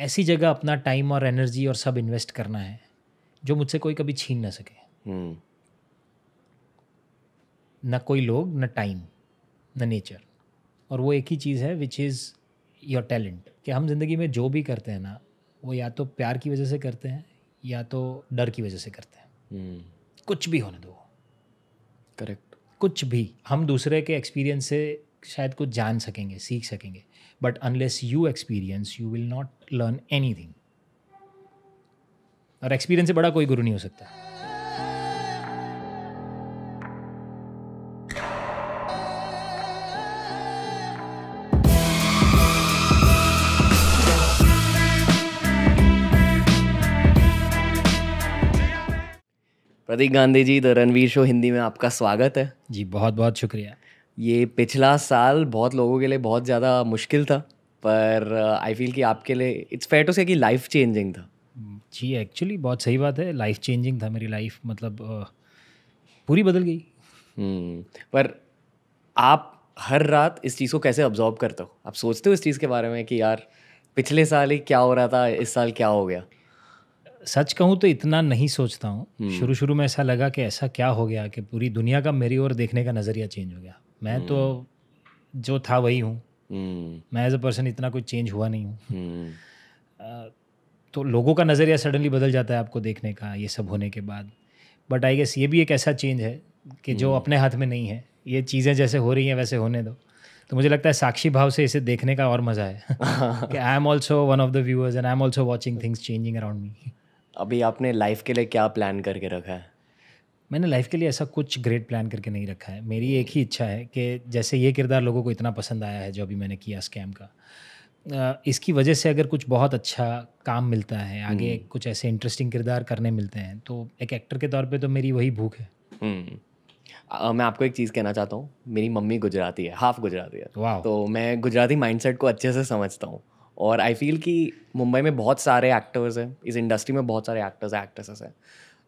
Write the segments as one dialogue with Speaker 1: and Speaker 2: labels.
Speaker 1: ऐसी जगह अपना टाइम और एनर्जी और सब इन्वेस्ट करना है जो मुझसे कोई कभी छीन ना सके hmm. ना कोई लोग ना टाइम ना नेचर और वो एक ही चीज़ है विच इज़ योर टैलेंट कि हम जिंदगी में जो भी करते हैं ना वो या तो प्यार की वजह से करते हैं या तो डर की वजह से करते हैं hmm. कुछ भी होने दो करेक्ट कुछ भी हम दूसरे के एक्सपीरियंस से शायद कुछ जान सकेंगे सीख सकेंगे but unless you experience you will not learn anything और एक्सपीरियंस से बड़ा कोई गुरु नहीं हो सकता
Speaker 2: प्रतीक गांधी जी द रणवीर शो हिंदी में आपका स्वागत है
Speaker 1: जी बहुत बहुत शुक्रिया
Speaker 2: ये पिछला साल बहुत लोगों के लिए बहुत ज़्यादा मुश्किल था पर आई फील कि आपके लिए इट्स फेयर टू से कि लाइफ चेंजिंग था
Speaker 1: हम्म, जी एक्चुअली बहुत सही बात है लाइफ चेंजिंग था मेरी लाइफ
Speaker 2: मतलब पूरी बदल गई हम्म, पर आप हर रात इस चीज़ को कैसे ऑब्जॉर्व करते हो आप सोचते हो इस चीज़ के बारे में कि यार पिछले साल ही क्या हो रहा था इस साल क्या हो गया
Speaker 1: सच कहूँ तो इतना नहीं सोचता हूँ हम्म। शुरू शुरू में ऐसा लगा कि ऐसा क्या हो गया कि पूरी दुनिया का मेरी ओर देखने का नज़रिया चेंज हो गया मैं तो हम्म। जो था वही हूँ हम्म। मैं एज अ पर्सन इतना कोई चेंज हुआ नहीं हूँ हम्म। तो लोगों का नज़रिया सडनली बदल जाता है आपको देखने का ये सब होने के बाद बट आई गेस ये भी एक ऐसा चेंज है कि जो अपने हाथ में नहीं है ये चीज़ें जैसे हो रही हैं वैसे होने दो तो मुझे लगता है साक्षी भाव से इसे देखने का और मज़ा है कि I am also one of the viewers and I am also watching things changing around me
Speaker 2: अभी आपने लाइफ के लिए क्या प्लान करके रखा है
Speaker 1: मैंने लाइफ के लिए ऐसा कुछ ग्रेट प्लान करके नहीं रखा है मेरी एक ही इच्छा है कि जैसे ये किरदार लोगों को इतना पसंद आया है जो अभी मैंने किया स्कैम का इसकी वजह से अगर कुछ बहुत अच्छा काम मिलता है आगे हम्म। कुछ ऐसे इंटरेस्टिंग किरदार करने मिलते हैं तो एक एक्टर के तौर पे तो मेरी वही भूख है
Speaker 2: आ, हम्म। मैं आपको एक चीज़ कहना चाहता हूँ मेरी मम्मी गुजराती है हाफ गुजराती है तो मैं गुजराती माइंडसेट को अच्छे से समझता हूँ और आई फील कि मुंबई में बहुत सारे एक्टर्स हैं इस इंडस्ट्री में बहुत सारे एक्टर्स एक्ट्रेसेस हैं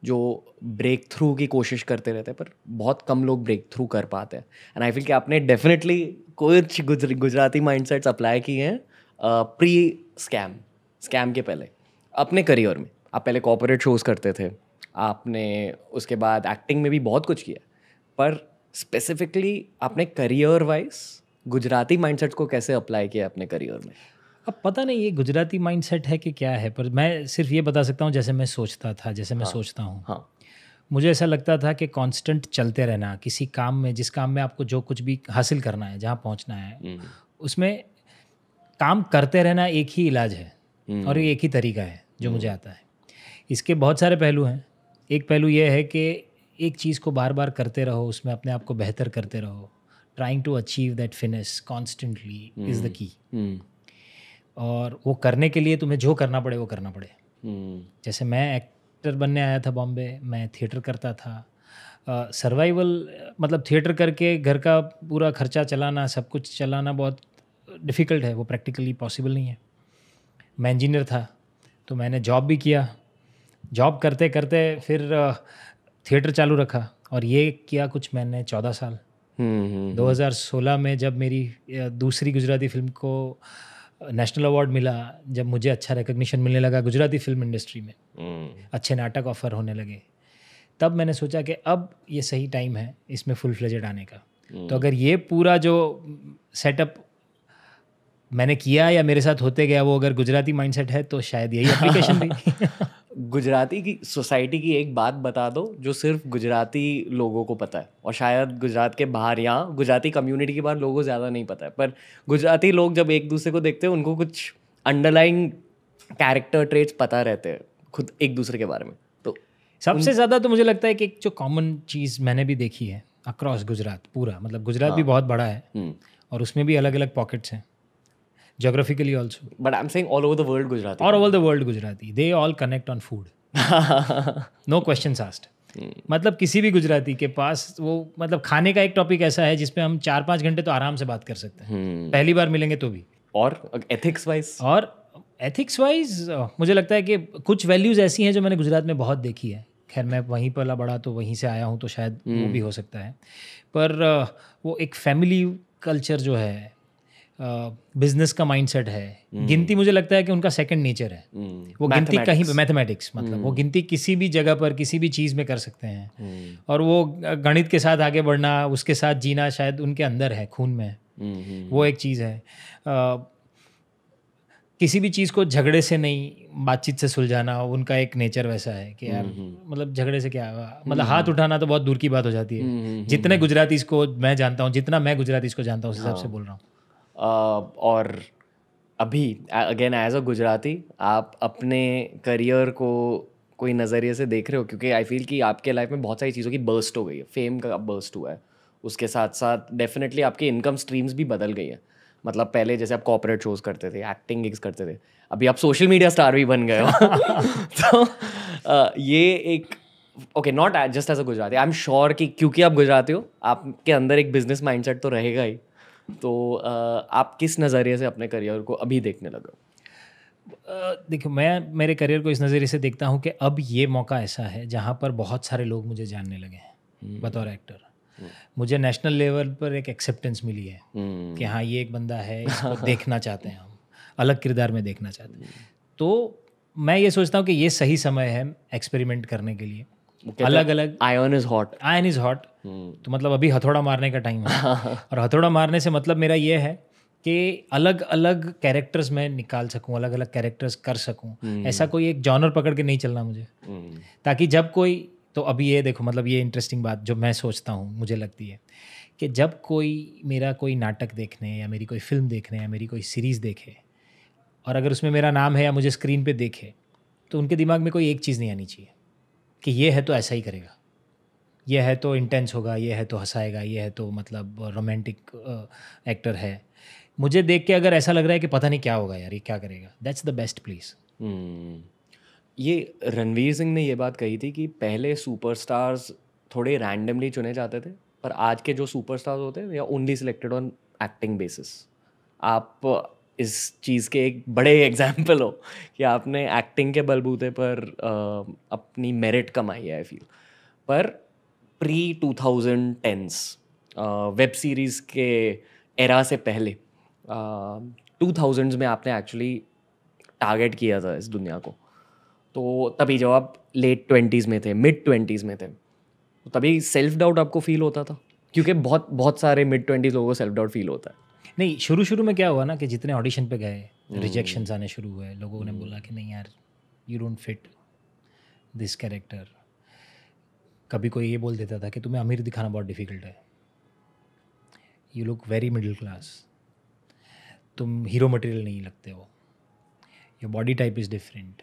Speaker 2: जो ब्रेक थ्रू की कोशिश करते रहते हैं पर बहुत कम लोग ब्रेक थ्रू कर पाते हैं एंड आई फील कि आपने डेफिनेटली कुछ गुजर, गुजराती सेट्स अप्लाई किए हैं प्री स्कैम स्कैम के पहले अपने करियर में आप पहले कॉपोरेट शोज़ करते थे आपने उसके बाद एक्टिंग में भी बहुत कुछ किया पर स्पेसिफिकली आपने करियर वाइज गुजराती माइंडसेट्स को कैसे अप्लाई किया अपने करियर में अब पता नहीं ये गुजराती
Speaker 1: माइंडसेट है कि क्या है पर मैं सिर्फ ये बता सकता हूँ जैसे मैं सोचता था जैसे मैं हाँ, सोचता हूँ हाँ. मुझे ऐसा लगता था कि कांस्टेंट चलते रहना किसी काम में जिस काम में आपको जो कुछ भी हासिल करना है जहाँ पहुँचना है हम्म। उसमें काम करते रहना एक ही इलाज है हम्म। और ये एक ही तरीका है जो मुझे हम्म। आता है इसके बहुत सारे पहलू हैं एक पहलू ये है कि एक चीज़ को बार बार करते रहो उसमें अपने आप को बेहतर करते रहो trying to achieve that finish constantly is the key और वो करने के लिए तुम्हें जो करना पड़े वो करना पड़े हम्म। जैसे मैं एक्टर बनने आया था बॉम्बे मैं थिएटर करता था सर्वाइवल uh, मतलब थिएटर करके घर का पूरा खर्चा चलाना सब कुछ चलाना बहुत डिफ़िकल्ट है वो प्रैक्टिकली पॉसिबल नहीं है मैं इंजीनियर था तो मैंने जॉब भी किया जॉब करते करते फिर थिएटर चालू रखा और ये किया कुछ मैंने चौदह साल 2016 हम्म, हम्म, में जब मेरी दूसरी गुजराती फिल्म को नेशनल अवार्ड मिला जब मुझे अच्छा रिकग्निशन मिलने लगा गुजराती फिल्म इंडस्ट्री में हम्म। अच्छे नाटक ऑफर होने लगे तब मैंने सोचा कि अब ये सही टाइम है इसमें फुल फ्लेजेड आने का तो हम्म। अगर ये पूरा जो सेटअप मैंने किया या मेरे साथ होते गया वो अगर गुजराती माइंडसेट है तो शायद यही एप्लीकेशन
Speaker 2: भी गुजराती की सोसाइटी की एक बात बता दो जो सिर्फ गुजराती लोगों को पता है और शायद गुजरात के बाहर यहाँ गुजराती कम्युनिटी के बाहर लोगों को ज़्यादा नहीं पता है पर गुजराती लोग जब एक दूसरे को देखते हैं उनको कुछ अंडरलाइन कैरेक्टर ट्रेट्स पता रहते हैं खुद एक दूसरे के बारे में तो सबसे ज़्यादा तो मुझे लगता
Speaker 1: है कि एक जो कॉमन चीज़ मैंने भी देखी है अक्रॉस गुजरात पूरा मतलब गुजरात हाँ, भी बहुत बड़ा है हम्म। और उसमें भी अलग अलग पॉकेट्स हैं geographically also.
Speaker 2: But I'm saying all over the world Gujarati. All
Speaker 1: over the world Gujarati. They all connect on food. no questions asked. Hmm. मतलब किसी भी गुजराती के पास वो मतलब खाने का एक टॉपिक ऐसा है जिसपे हम चार पाँच घंटे तो आराम से बात कर सकते हैं hmm. पहली बार मिलेंगे तो भी और एथिक्स वाइज और एथिक्स वाइज मुझे लगता है कि कुछ वैल्यूज़ ऐसी हैं जो मैंने गुजरात में बहुत देखी है खैर मैं वहीं पर बड़ा तो वहीं से आया हूँ तो शायद hmm. वो भी hmm. हो सकता है पर वो एक फैमिली कल्चर जो है बिजनेस का माइंडसेट है हम्म। गिनती मुझे लगता है कि उनका सेकंड नेचर है हम्म। वो गिनती कहीं मैथमेटिक्स मतलब हम्म। वो गिनती किसी भी जगह पर किसी भी चीज़ में कर सकते हैं और वो गणित के साथ आगे बढ़ना उसके साथ जीना शायद उनके अंदर है खून में वो एक चीज़ है किसी भी चीज़ को झगड़े से नहीं बातचीत से सुलझाना उनका एक नेचर वैसा है कि यार मतलब झगड़े से क्या होगा मतलब हाथ उठाना तो बहुत दूर की बात हो जाती है जितने गुजराती इसको मैं जानता हूँ जितना मैं गुजराती इसको जानता
Speaker 2: हूँ उस हिसाब हाँ। से बोल रहा हूँ और अभी अगेन एज अ गुजराती आप अपने करियर को कोई नज़रिए से देख रहे हो क्योंकि आई फील कि आपके लाइफ में बहुत सारी चीज़ों की बर्स्ट हो गई है फेम का बर्स्ट हुआ है उसके साथ साथ डेफिनेटली आपकी इनकम स्ट्रीम्स भी बदल गई है मतलब पहले जैसे आप कॉपरेट शोज करते थे एक्टिंग गिग्स करते थे अभी आप सोशल मीडिया स्टार भी बन गए हो तो आ, ये एक okay not just as a Gujarati I am sure कि क्योंकि आप गुजराती हो आपके अंदर एक बिजनेस माइंडसेट तो रहेगा ही तो आप किस नज़रिए से अपने करियर को अभी देखने लगे
Speaker 1: देखो मैं मेरे करियर को इस नज़रिए से देखता हूँ कि अब ये मौका ऐसा है जहाँ पर बहुत सारे लोग मुझे जानने लगे हैं हम्म। बतौर एक्टर हम्म। मुझे नेशनल लेवल पर एक एक्सेप्टेंस मिली है हम्म। कि हाँ ये एक बंदा है इसको देखना चाहते हैं हम अलग किरदार में देखना चाहते हैं तो मैं ये सोचता हूँ कि ये सही समय है एक्सपेरिमेंट करने के लिए अलग अलग ion is hot ion is hot तो मतलब अभी हथौड़ा मारने का टाइम है और हथौड़ा मारने से मतलब मेरा ये है कि अलग अलग कैरेक्टर्स मैं निकाल सकूं अलग अलग कैरेक्टर्स कर सकूं हम्म। ऐसा कोई एक जॉनर पकड़ के नहीं चलना मुझे हम्म। ताकि जब कोई तो अभी ये देखो मतलब ये इंटरेस्टिंग बात जो मैं सोचता हूँ मुझे लगती है कि जब कोई मेरा कोई नाटक देखने या मेरी कोई फिल्म देखने या मेरी कोई सीरीज़ देखे और अगर उसमें मेरा नाम है या मुझे स्क्रीन पर देखे तो उनके दिमाग में कोई एक चीज़ नहीं आनी चाहिए कि ये है तो ऐसा ही करेगा ये है तो इंटेंस होगा ये है तो हंसाएगा ये है तो मतलब रोमांटिक एक्टर है मुझे देख के अगर ऐसा लग रहा है कि पता नहीं क्या होगा यार ये क्या करेगा दैट्स द बेस्ट प्लेस
Speaker 2: ये रणवीर सिंह ने ये बात कही थी कि पहले सुपरस्टार्स थोड़े रैंडमली चुने जाते थे पर आज के जो सुपरस्टार्स होते हैं या only selected on acting basis आप इस चीज़ के एक बड़े एग्जाम्पल हो कि आपने एक्टिंग के बलबूते पर आ, अपनी मेरिट कमाई है आई फील पर pre two thousand tens web series के एरा से पहले टू थाउजेंड्स में आपने एक्चुअली टारगेट किया था इस दुनिया को तो तभी जब आप लेट ट्वेंटीज़ में थे मिड ट्वेंटीज़ में थे तो तभी सेल्फ डाउट आपको फील होता था क्योंकि बहुत बहुत सारे मिड ट्वेंटीज़ लोगों को सेल्फ डाउट फील होता है
Speaker 1: नहीं शुरू शुरू में क्या हुआ ना कि जितने ऑडिशन पे गए रिजेक्शन हम्म। आने शुरू हुए लोगों ने बोला कि नहीं यार you don't fit this character कभी कोई ये बोल देता था कि तुम्हें अमीर दिखाना बहुत डिफ़िकल्ट है you look very middle class तुम हीरो मटेरियल नहीं लगते हो your body type is different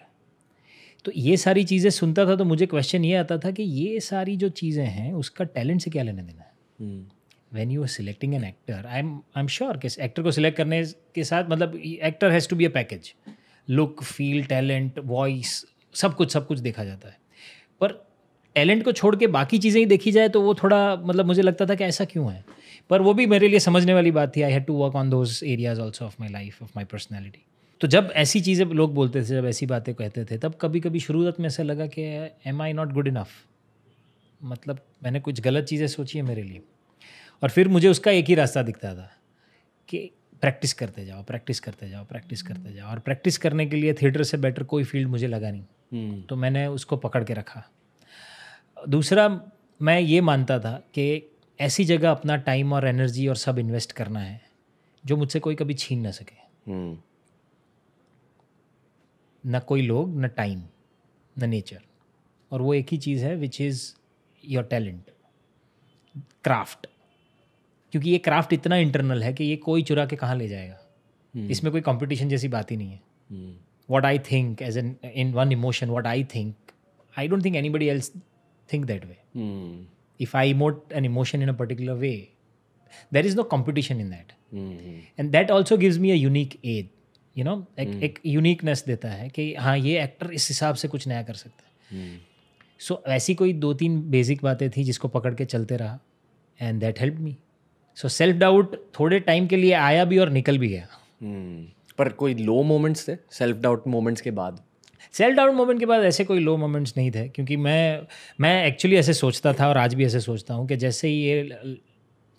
Speaker 1: तो ये सारी चीज़ें सुनता था तो मुझे क्वेश्चन ये आता था कि ये सारी जो चीज़ें हैं उसका टैलेंट से क्या लेने देना है hmm. When you are selecting an actor I am I am sure कि एक्टर को सिलेक्ट करने के साथ मतलब actor has to be a package look feel talent voice सब कुछ सब कुछ देखा जाता है पर टैलेंट को छोड़ के बाकी चीज़ें ही देखी जाए तो वो थोड़ा मतलब मुझे लगता था कि ऐसा क्यों है पर वो भी मेरे लिए समझने वाली बात थी I had to work on those areas also of my life of my personality तो जब ऐसी चीज़ें लोग बोलते थे जब ऐसी बातें कहते थे तब कभी कभी शुरुआत में ऐसा लगा कि am I not good enough मतलब मैंने कुछ गलत चीज़ें सोची है मेरे लिए और फिर मुझे उसका एक ही रास्ता दिखता था कि प्रैक्टिस करते जाओ प्रैक्टिस करते जाओ प्रैक्टिस करते जाओ और प्रैक्टिस करने के लिए थिएटर से बेटर कोई फील्ड मुझे लगा नहीं हम्म। तो मैंने उसको पकड़ के रखा दूसरा मैं ये मानता था कि ऐसी जगह अपना टाइम और एनर्जी और सब इन्वेस्ट करना है जो मुझसे कोई कभी छीन ना सके हम्म। न कोई लोग न टाइम न नेचर और वो एक ही चीज़ है which is your talent craft क्योंकि ये क्राफ्ट इतना इंटरनल है कि ये कोई चुरा के कहाँ ले जाएगा
Speaker 3: hmm. इसमें
Speaker 1: कोई कंपटीशन जैसी बात ही नहीं है what I think as an in one emotion what I think I don't think anybody else think that way if I emote an emotion in a particular way there is no competition in that and that also gives me a edge you know एक हम्म। एक uniqueness देता है कि हाँ ये actor इस हिसाब से कुछ नया कर सकता है सो हम्म। ऐसी कोई दो तीन बेसिक बातें थी जिसको पकड़ के चलते रहा and that help me so self doubt थोड़े टाइम के लिए आया भी और निकल भी गया
Speaker 2: hmm. पर कोई लो मोमेंट्स थे सेल्फ डाउट मोमेंट्स के बाद
Speaker 1: सेल्फ डाउट मोमेंट के बाद ऐसे कोई लो मोमेंट्स नहीं थे क्योंकि मैं मैं एक्चुअली ऐसे सोचता था और आज भी ऐसे सोचता हूँ कि जैसे ही ये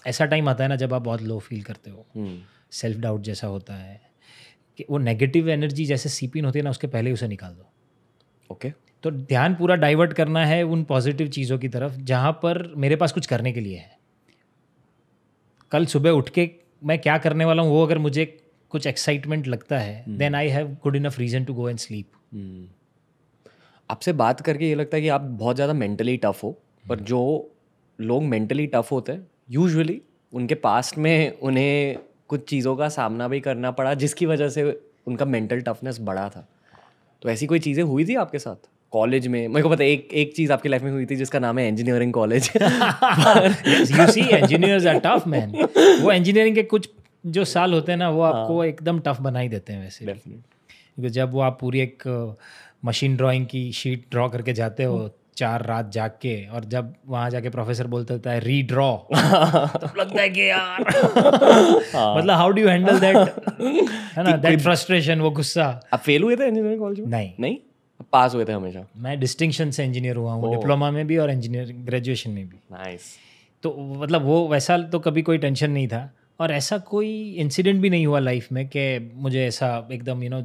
Speaker 1: ऐसा टाइम आता है ना जब आप बहुत लो फील करते हो सेल्फ hmm. डाउट जैसा होता है कि वो नेगेटिव एनर्जी जैसे सीपिन होती है ना उसके पहले उसे निकाल दो ओके okay. तो ध्यान पूरा डाइवर्ट करना है उन पॉजिटिव चीज़ों की तरफ जहाँ पर मेरे पास कुछ करने के लिए है कल सुबह उठ के मैं क्या करने वाला हूँ वो अगर मुझे कुछ एक्साइटमेंट लगता है then I have good enough reason to go and
Speaker 2: sleep आपसे बात करके ये लगता है कि आप बहुत ज़्यादा मेंटली टफ हो पर हम्म। जो लोग मेंटली टफ होते हैं यूजुअली उनके पास्ट में उन्हें कुछ चीज़ों का सामना भी करना पड़ा जिसकी वजह से उनका मेंटल टफनेस बढ़ा था तो ऐसी कोई चीज़ें हुई थी आपके साथ कॉलेज में मेरे को पता एक एक चीज आपकी लाइफ में हुई थी जिसका नाम है engineering college you see engineers are tough man वो इंजीनियरिंग के कुछ
Speaker 1: जो साल होते हैं ना वो आपको हाँ। एकदम टफ बना ही देते हैं वैसे क्योंकि जब वो आप पूरी एक मशीन uh, ड्राइंग की शीट ड्रॉ करके जाते हो हम्म। चार रात जाग के और जब वहाँ जाके प्रोफेसर बोलते होता है रीड्रॉ तो लगता है कि यार हाँ। मतलब how do you handle that
Speaker 2: है ना दैट फ्रस्ट्रेशन वो गुस्सा आप फेल हुए थे इंजीनियरिंग कॉलेज में नहीं नहीं पास हुए थे हमेशा
Speaker 1: मैं डिस्टिंक्शन से इंजीनियर हुआ हूँ डिप्लोमा में भी और इंजीनियर
Speaker 2: ग्रेजुएशन में भी नाइस
Speaker 1: तो मतलब वो वैसा तो कभी कोई टेंशन नहीं था और ऐसा कोई इंसिडेंट भी नहीं हुआ लाइफ में कि मुझे ऐसा एकदम यू नो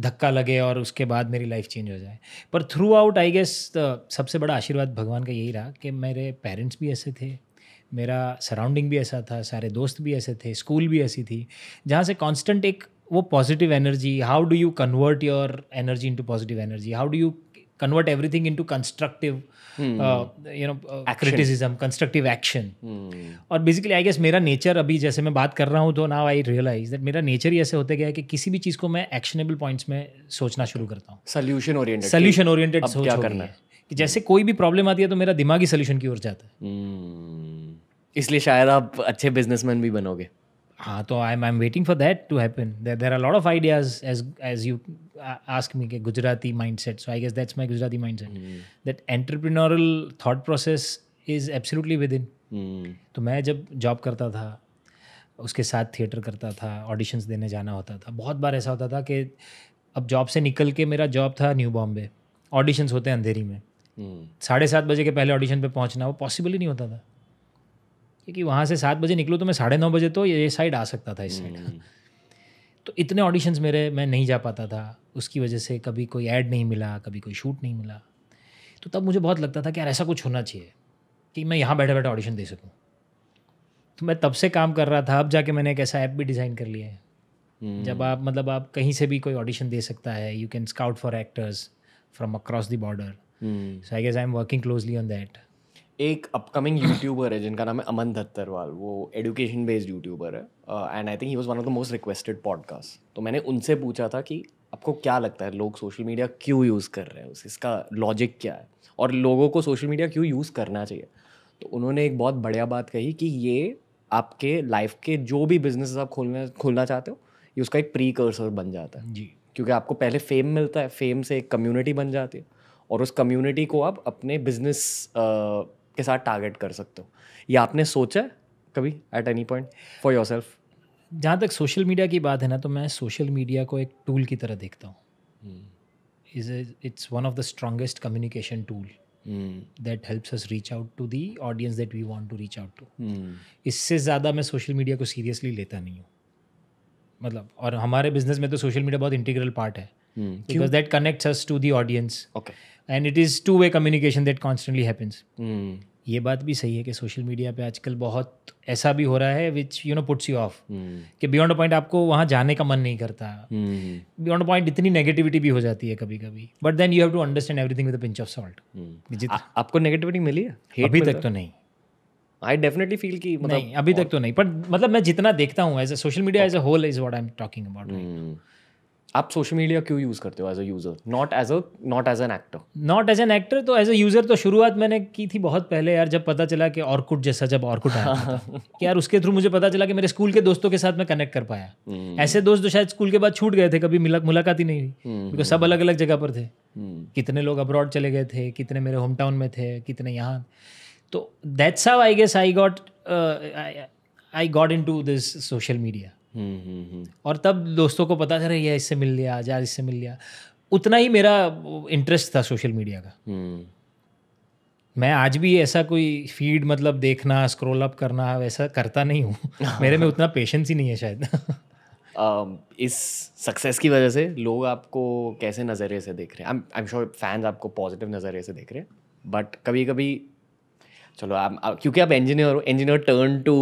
Speaker 1: धक्का लगे और उसके बाद मेरी लाइफ चेंज हो जाए पर थ्रू आउट आई गेस सबसे बड़ा आशीर्वाद भगवान का यही रहा कि मेरे पेरेंट्स भी ऐसे थे मेरा सराउंडिंग भी ऐसा था सारे दोस्त भी ऐसे थे स्कूल भी ऐसी थी जहाँ से कांस्टेंट एक वो positive energy how do you convert your energy into positive energy how do you convert every into constructive hmm. uh, you know uh, hmm. और बेसिकली आई गेस मेरा नेचर अभी जैसे मैं बात कर रहा हूँ तो नाउ आई रियलाइज दैट मेरा नेचर ही ऐसे होते गया कि किसी भी चीज़ को मैं एक्शनेबल पॉइंट्स में सोचना शुरू करता हूँ सोल्यूशन ओरिएंटेड सोल्यूशन ओरिएंटेड सोच क्या करना है कि जैसे कोई भी प्रॉब्लम आती है तो मेरा दिमागी सोल्यूशन की ओर जाता है hmm.
Speaker 2: इसलिए शायद आप अच्छे बिजनेसमैन भी बनोगे
Speaker 1: हाँ तो I I am waiting for that to happen there are lot of ideas as as you ask me के Gujarati mindset so I guess that's my Gujarati mindset that entrepreneurial thought process is absolutely 
Speaker 3: within
Speaker 1: तो मैं जब job करता था उसके साथ theatre करता था ऑडिशंस देने जाना होता था बहुत बार ऐसा होता था कि अब जॉब से निकल के मेरा जॉब था न्यू बॉम्बे ऑडिशंस होते हैं अंधेरी में
Speaker 3: hmm.
Speaker 1: साढ़े सात बजे के पहले ऑडिशन पे पहुंचना वो पॉसिबल ही नहीं होता था क्योंकि वहाँ से सात बजे निकलूँ तो मैं साढ़े नौ बजे तो ये साइड आ सकता था इस साइड हम्म। तो इतने ऑडिशंस मेरे मैं नहीं जा पाता था उसकी वजह से कभी कोई ऐड नहीं मिला कभी कोई शूट नहीं मिला तो तब मुझे बहुत लगता था कि यार ऐसा कुछ होना चाहिए कि मैं यहाँ बैठे बैठे ऑडिशन दे सकूँ तो मैं तब से काम कर रहा था अब जाके मैंने एक ऐसा ऐप भी डिज़ाइन कर लिया है hmm. जब आप मतलब आप कहीं से भी कोई ऑडिशन दे सकता है you can scout for actors from across the border so I guess I am working closely on that
Speaker 2: एक अपकमिंग यूट्यूबर है जिनका नाम है अमन धत्तरवाल वो एडुकेशन बेस्ड यूट्यूबर है and I think he was one of the most requested podcast तो मैंने उनसे पूछा था कि आपको क्या लगता है लोग सोशल मीडिया क्यों यूज़ कर रहे हैं उस इसका लॉजिक क्या है और लोगों को सोशल मीडिया क्यों यूज़ करना चाहिए तो उन्होंने एक बहुत बढ़िया बात कही कि ये आपके लाइफ के जो भी बिजनेस आप खोलना खोलना चाहते हो ये उसका एक प्री बन जाता है जी क्योंकि आपको पहले फेम मिलता है फेम से एक कम्युनिटी बन जाती है और उस कम्युनिटी को आप अपने बिजनेस के साथ टारगेट कर सकते हो या आपने सोचा कभी at any point for yourself
Speaker 1: जहाँ तक सोशल मीडिया की बात है ना तो मैं सोशल मीडिया को एक टूल की तरह देखता हूँ is it's one of the strongest communication tool that helps us reach out to the audience that we want to reach out to इससे ज़्यादा मैं सोशल मीडिया को सीरियसली लेता नहीं हूँ मतलब और हमारे बिजनेस में तो सोशल मीडिया बहुत इंटीग्रल पार्ट है mm. because that connects us to the audience okay and it is two way communication that constantly happens mm. ये बात भी सही है कि सोशल मीडिया पे आजकल बहुत ऐसा भी हो रहा है which you know puts you off कि बियॉन्ड पॉइंट आपको वहाँ जाने का मन नहीं करता
Speaker 3: बियॉन्ड
Speaker 1: hmm. पॉइंट इतनी नेगेटिविटी भी हो जाती है कभी कभी but then you have to understand everything with pinch of
Speaker 2: salt आपको नेगेटिविटी मिली है Hate अभी तक तो नहीं आई डेफिनेटली फील की मतलब नहीं अभी तक
Speaker 1: तो नहीं बट मतलब मैं जितना देखता हूँ as a social media as a whole is what I am talking
Speaker 2: about आप सोशल मीडिया क्यों यूज़ करते हो as a user not as a not as an actor
Speaker 1: not as an actor तो एज अ यूज़र तो शुरुआत मैंने की थी बहुत पहले यार जब पता चला कि ऑर्कुट जैसा जब ऑर्कुट आया कि यार उसके थ्रू मुझे पता चला कि मेरे स्कूल के दोस्तों के साथ मैं कनेक्ट कर पाया hmm. ऐसे दोस्त जो शायद स्कूल के बाद छूट गए थे कभी मिला, मुलाकात ही नहीं हुई hmm. क्योंकि सब अलग अलग जगह पर थे hmm. कितने लोग अब्रॉड चले गए थे कितने मेरे होम टाउन में थे कितने यहाँ तो that's how I guess I got I got into this social media hmm, hmm, hmm. और तब दोस्तों को पता चला यार इससे मिल लिया आज इससे मिल लिया उतना ही मेरा इंटरेस्ट था सोशल मीडिया का मैं आज भी ऐसा कोई फीड मतलब देखना स्क्रॉल अप करना वैसा करता नहीं हूँ मेरे में उतना पेशेंस ही नहीं है शायद
Speaker 2: इस सक्सेस की वजह से लोग आपको कैसे नज़रिए से देख रहे हैं आई एम श्योर फैंस आपको पॉजिटिव नज़रिए से देख रहे हैं बट कभी कभी चलो आप, क्योंकि आप इंजीनियर हो engineer turn to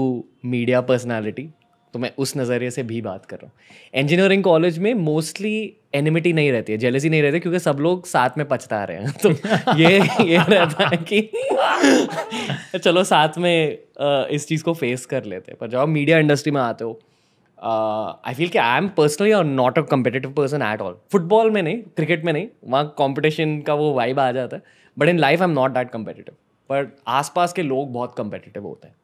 Speaker 2: media personality तो मैं उस नज़रिए से भी बात कर रहा हूँ इंजीनियरिंग कॉलेज में मोस्टली एनिमिटी नहीं रहती है जेलसी नहीं रहती क्योंकि सब लोग साथ में पछता रहे हैं तो ये ये रहता है कि चलो साथ में इस चीज़ को फेस कर लेते हैं पर जब मीडिया इंडस्ट्री में आते हो आई फील कि आई एम पर्सनली और not a competitive person at all football में नहीं क्रिकेट में नहीं वहाँ कॉम्पिटिशन का वो वाइब आ जाता है but in life I am not that competitive पर आसपास के लोग बहुत कम्पिटेटिव होते हैं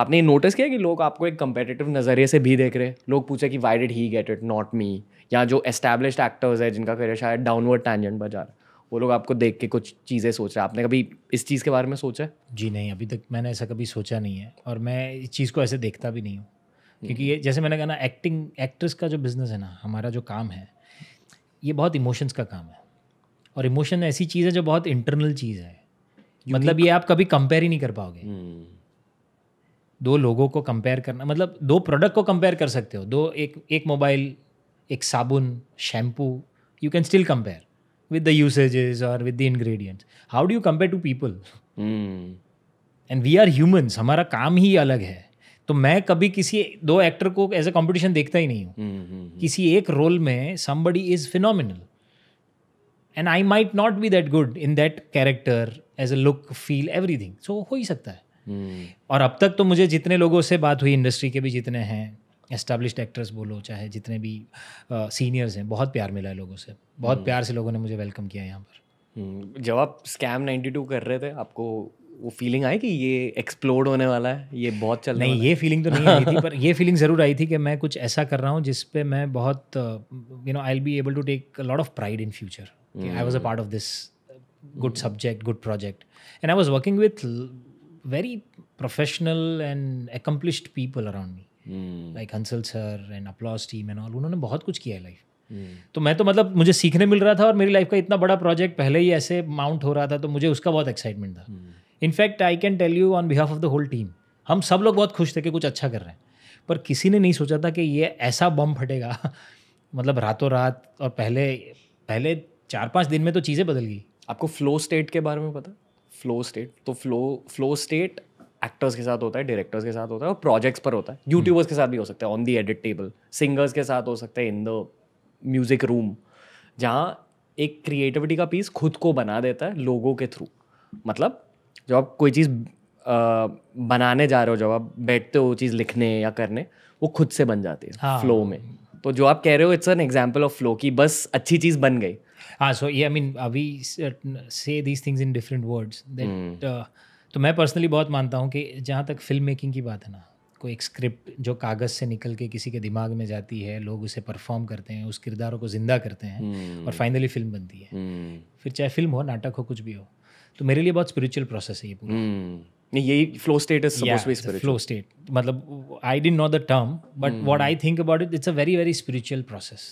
Speaker 2: आपने ये नोटिस किया कि लोग आपको एक कंपेटिटिव नज़रिए से भी देख रहे हैं लोग पूछे कि why did he get it not me या जो एस्टेब्लिश एक्टर्स है जिनका करियर शायद डाउनवर्ड टैंजेंट बजा रहा है वो लोग आपको देख के कुछ चीज़ें सोच रहे हैं आपने कभी इस चीज़ के बारे में सोचा है
Speaker 1: जी नहीं अभी तक मैंने ऐसा कभी सोचा नहीं है और मैं इस चीज़ को ऐसे देखता भी नहीं हूँ हम्म। क्योंकि ये जैसे मैंने कहा ना एक्टिंग एक्ट्रेस का जो बिज़नेस है ना हमारा जो काम है ये बहुत इमोशंस का काम है और इमोशन ऐसी चीज़ है जो बहुत इंटरनल चीज़ है मतलब ये आप कभी कंपेयर ही नहीं कर पाओगे हम्म। दो लोगों को कंपेयर करना मतलब दो प्रोडक्ट को कंपेयर कर सकते हो दो एक एक मोबाइल एक साबुन shampoo you can still compare with the usages और with the ingredients how do you compare to people and we are humans हमारा काम ही अलग है तो मैं कभी किसी दो एक्टर को एज ए कॉम्पिटिशन देखता ही नहीं हूँ
Speaker 3: mm-hmm.
Speaker 1: किसी एक रोल में somebody is phenomenal and I might not be that good in that character as a look feel everything so हो ही सकता है हम्म। और अब तक तो मुझे जितने लोगों से बात हुई इंडस्ट्री के भी जितने हैं एस्टेब्लिश एक्टर्स बोलो चाहे जितने भी सीनियर्स हैं बहुत प्यार मिला है लोगों से बहुत हम्म। प्यार से लोगों ने मुझे वेलकम किया यहाँ
Speaker 2: पर हम्म, जब आप स्कैम टू कर रहे थे आपको वो फीलिंग आई कि ये एक्सप्लोड होने वाला है ये बहुत चल नहीं ये फीलिंग तो नहीं आई थी पर ये फीलिंग ज़रूर
Speaker 1: आई थी कि मैं कुछ ऐसा कर रहा हूँ जिसपे मैं बहुत you know I be able to take lot of pride in future I was a part of this good subject good project and I was working with very professional and accomplished people around me. Like Hansal sir and Applause team and all उन्होंने बहुत कुछ किया है life hmm. तो मैं तो मतलब मुझे सीखने मिल रहा था और मेरी लाइफ का इतना बड़ा प्रोजेक्ट पहले ही ऐसे माउंट हो रहा था तो मुझे उसका बहुत एक्साइटमेंट था in fact I can tell you on behalf of the whole team हम सब लोग बहुत खुश थे कि कुछ अच्छा कर रहे हैं पर किसी ने नहीं सोचा था कि ये ऐसा बम फटेगा मतलब रातों रात और पहले पहले चार पाँच दिन में तो चीज़ें बदल गई आपको फ्लो स्टेट के बारे में पता
Speaker 2: फ्लो स्टेट तो फ्लो फ्लो स्टेट एक्टर्स के साथ होता है डायरेक्टर्स के साथ होता है और प्रोजेक्ट्स पर होता है यूट्यूबर्स hmm. के साथ भी हो सकता है on the edit table singers के साथ हो सकता है इन द म्यूज़िक रूम जहाँ एक क्रिएटिविटी का पीस खुद को बना देता है लोगों के थ्रू मतलब जब आप कोई चीज़ बनाने जा रहे हो जब आप बैठते हो चीज़ लिखने या करने वो खुद से बन जाती है फ्लो हाँ। में तो जो आप कह रहे हो it's an example of flow की बस अच्छी चीज़ बन गई
Speaker 1: हाँ सो ये आई मीन अभी से these things in different words that तो मैं पर्सनली बहुत मानता हूँ कि जहाँ तक फिल्म मेकिंग की बात है ना कोई एक स्क्रिप्ट जो कागज़ से निकल के किसी के दिमाग में जाती है लोग उसे परफॉर्म करते हैं उस किरदारों को ज़िंदा करते हैं hmm. और फाइनली फिल्म बनती है hmm. फिर चाहे फिल्म हो नाटक हो कुछ भी हो तो मेरे लिए बहुत स्पिरिचुअल प्रोसेस है ये पूरा
Speaker 2: hmm. यही फ्लो स्टेट फ्लो स्टेट
Speaker 1: मतलब आई डिट know the term but what I think about it it's a very very spiritual process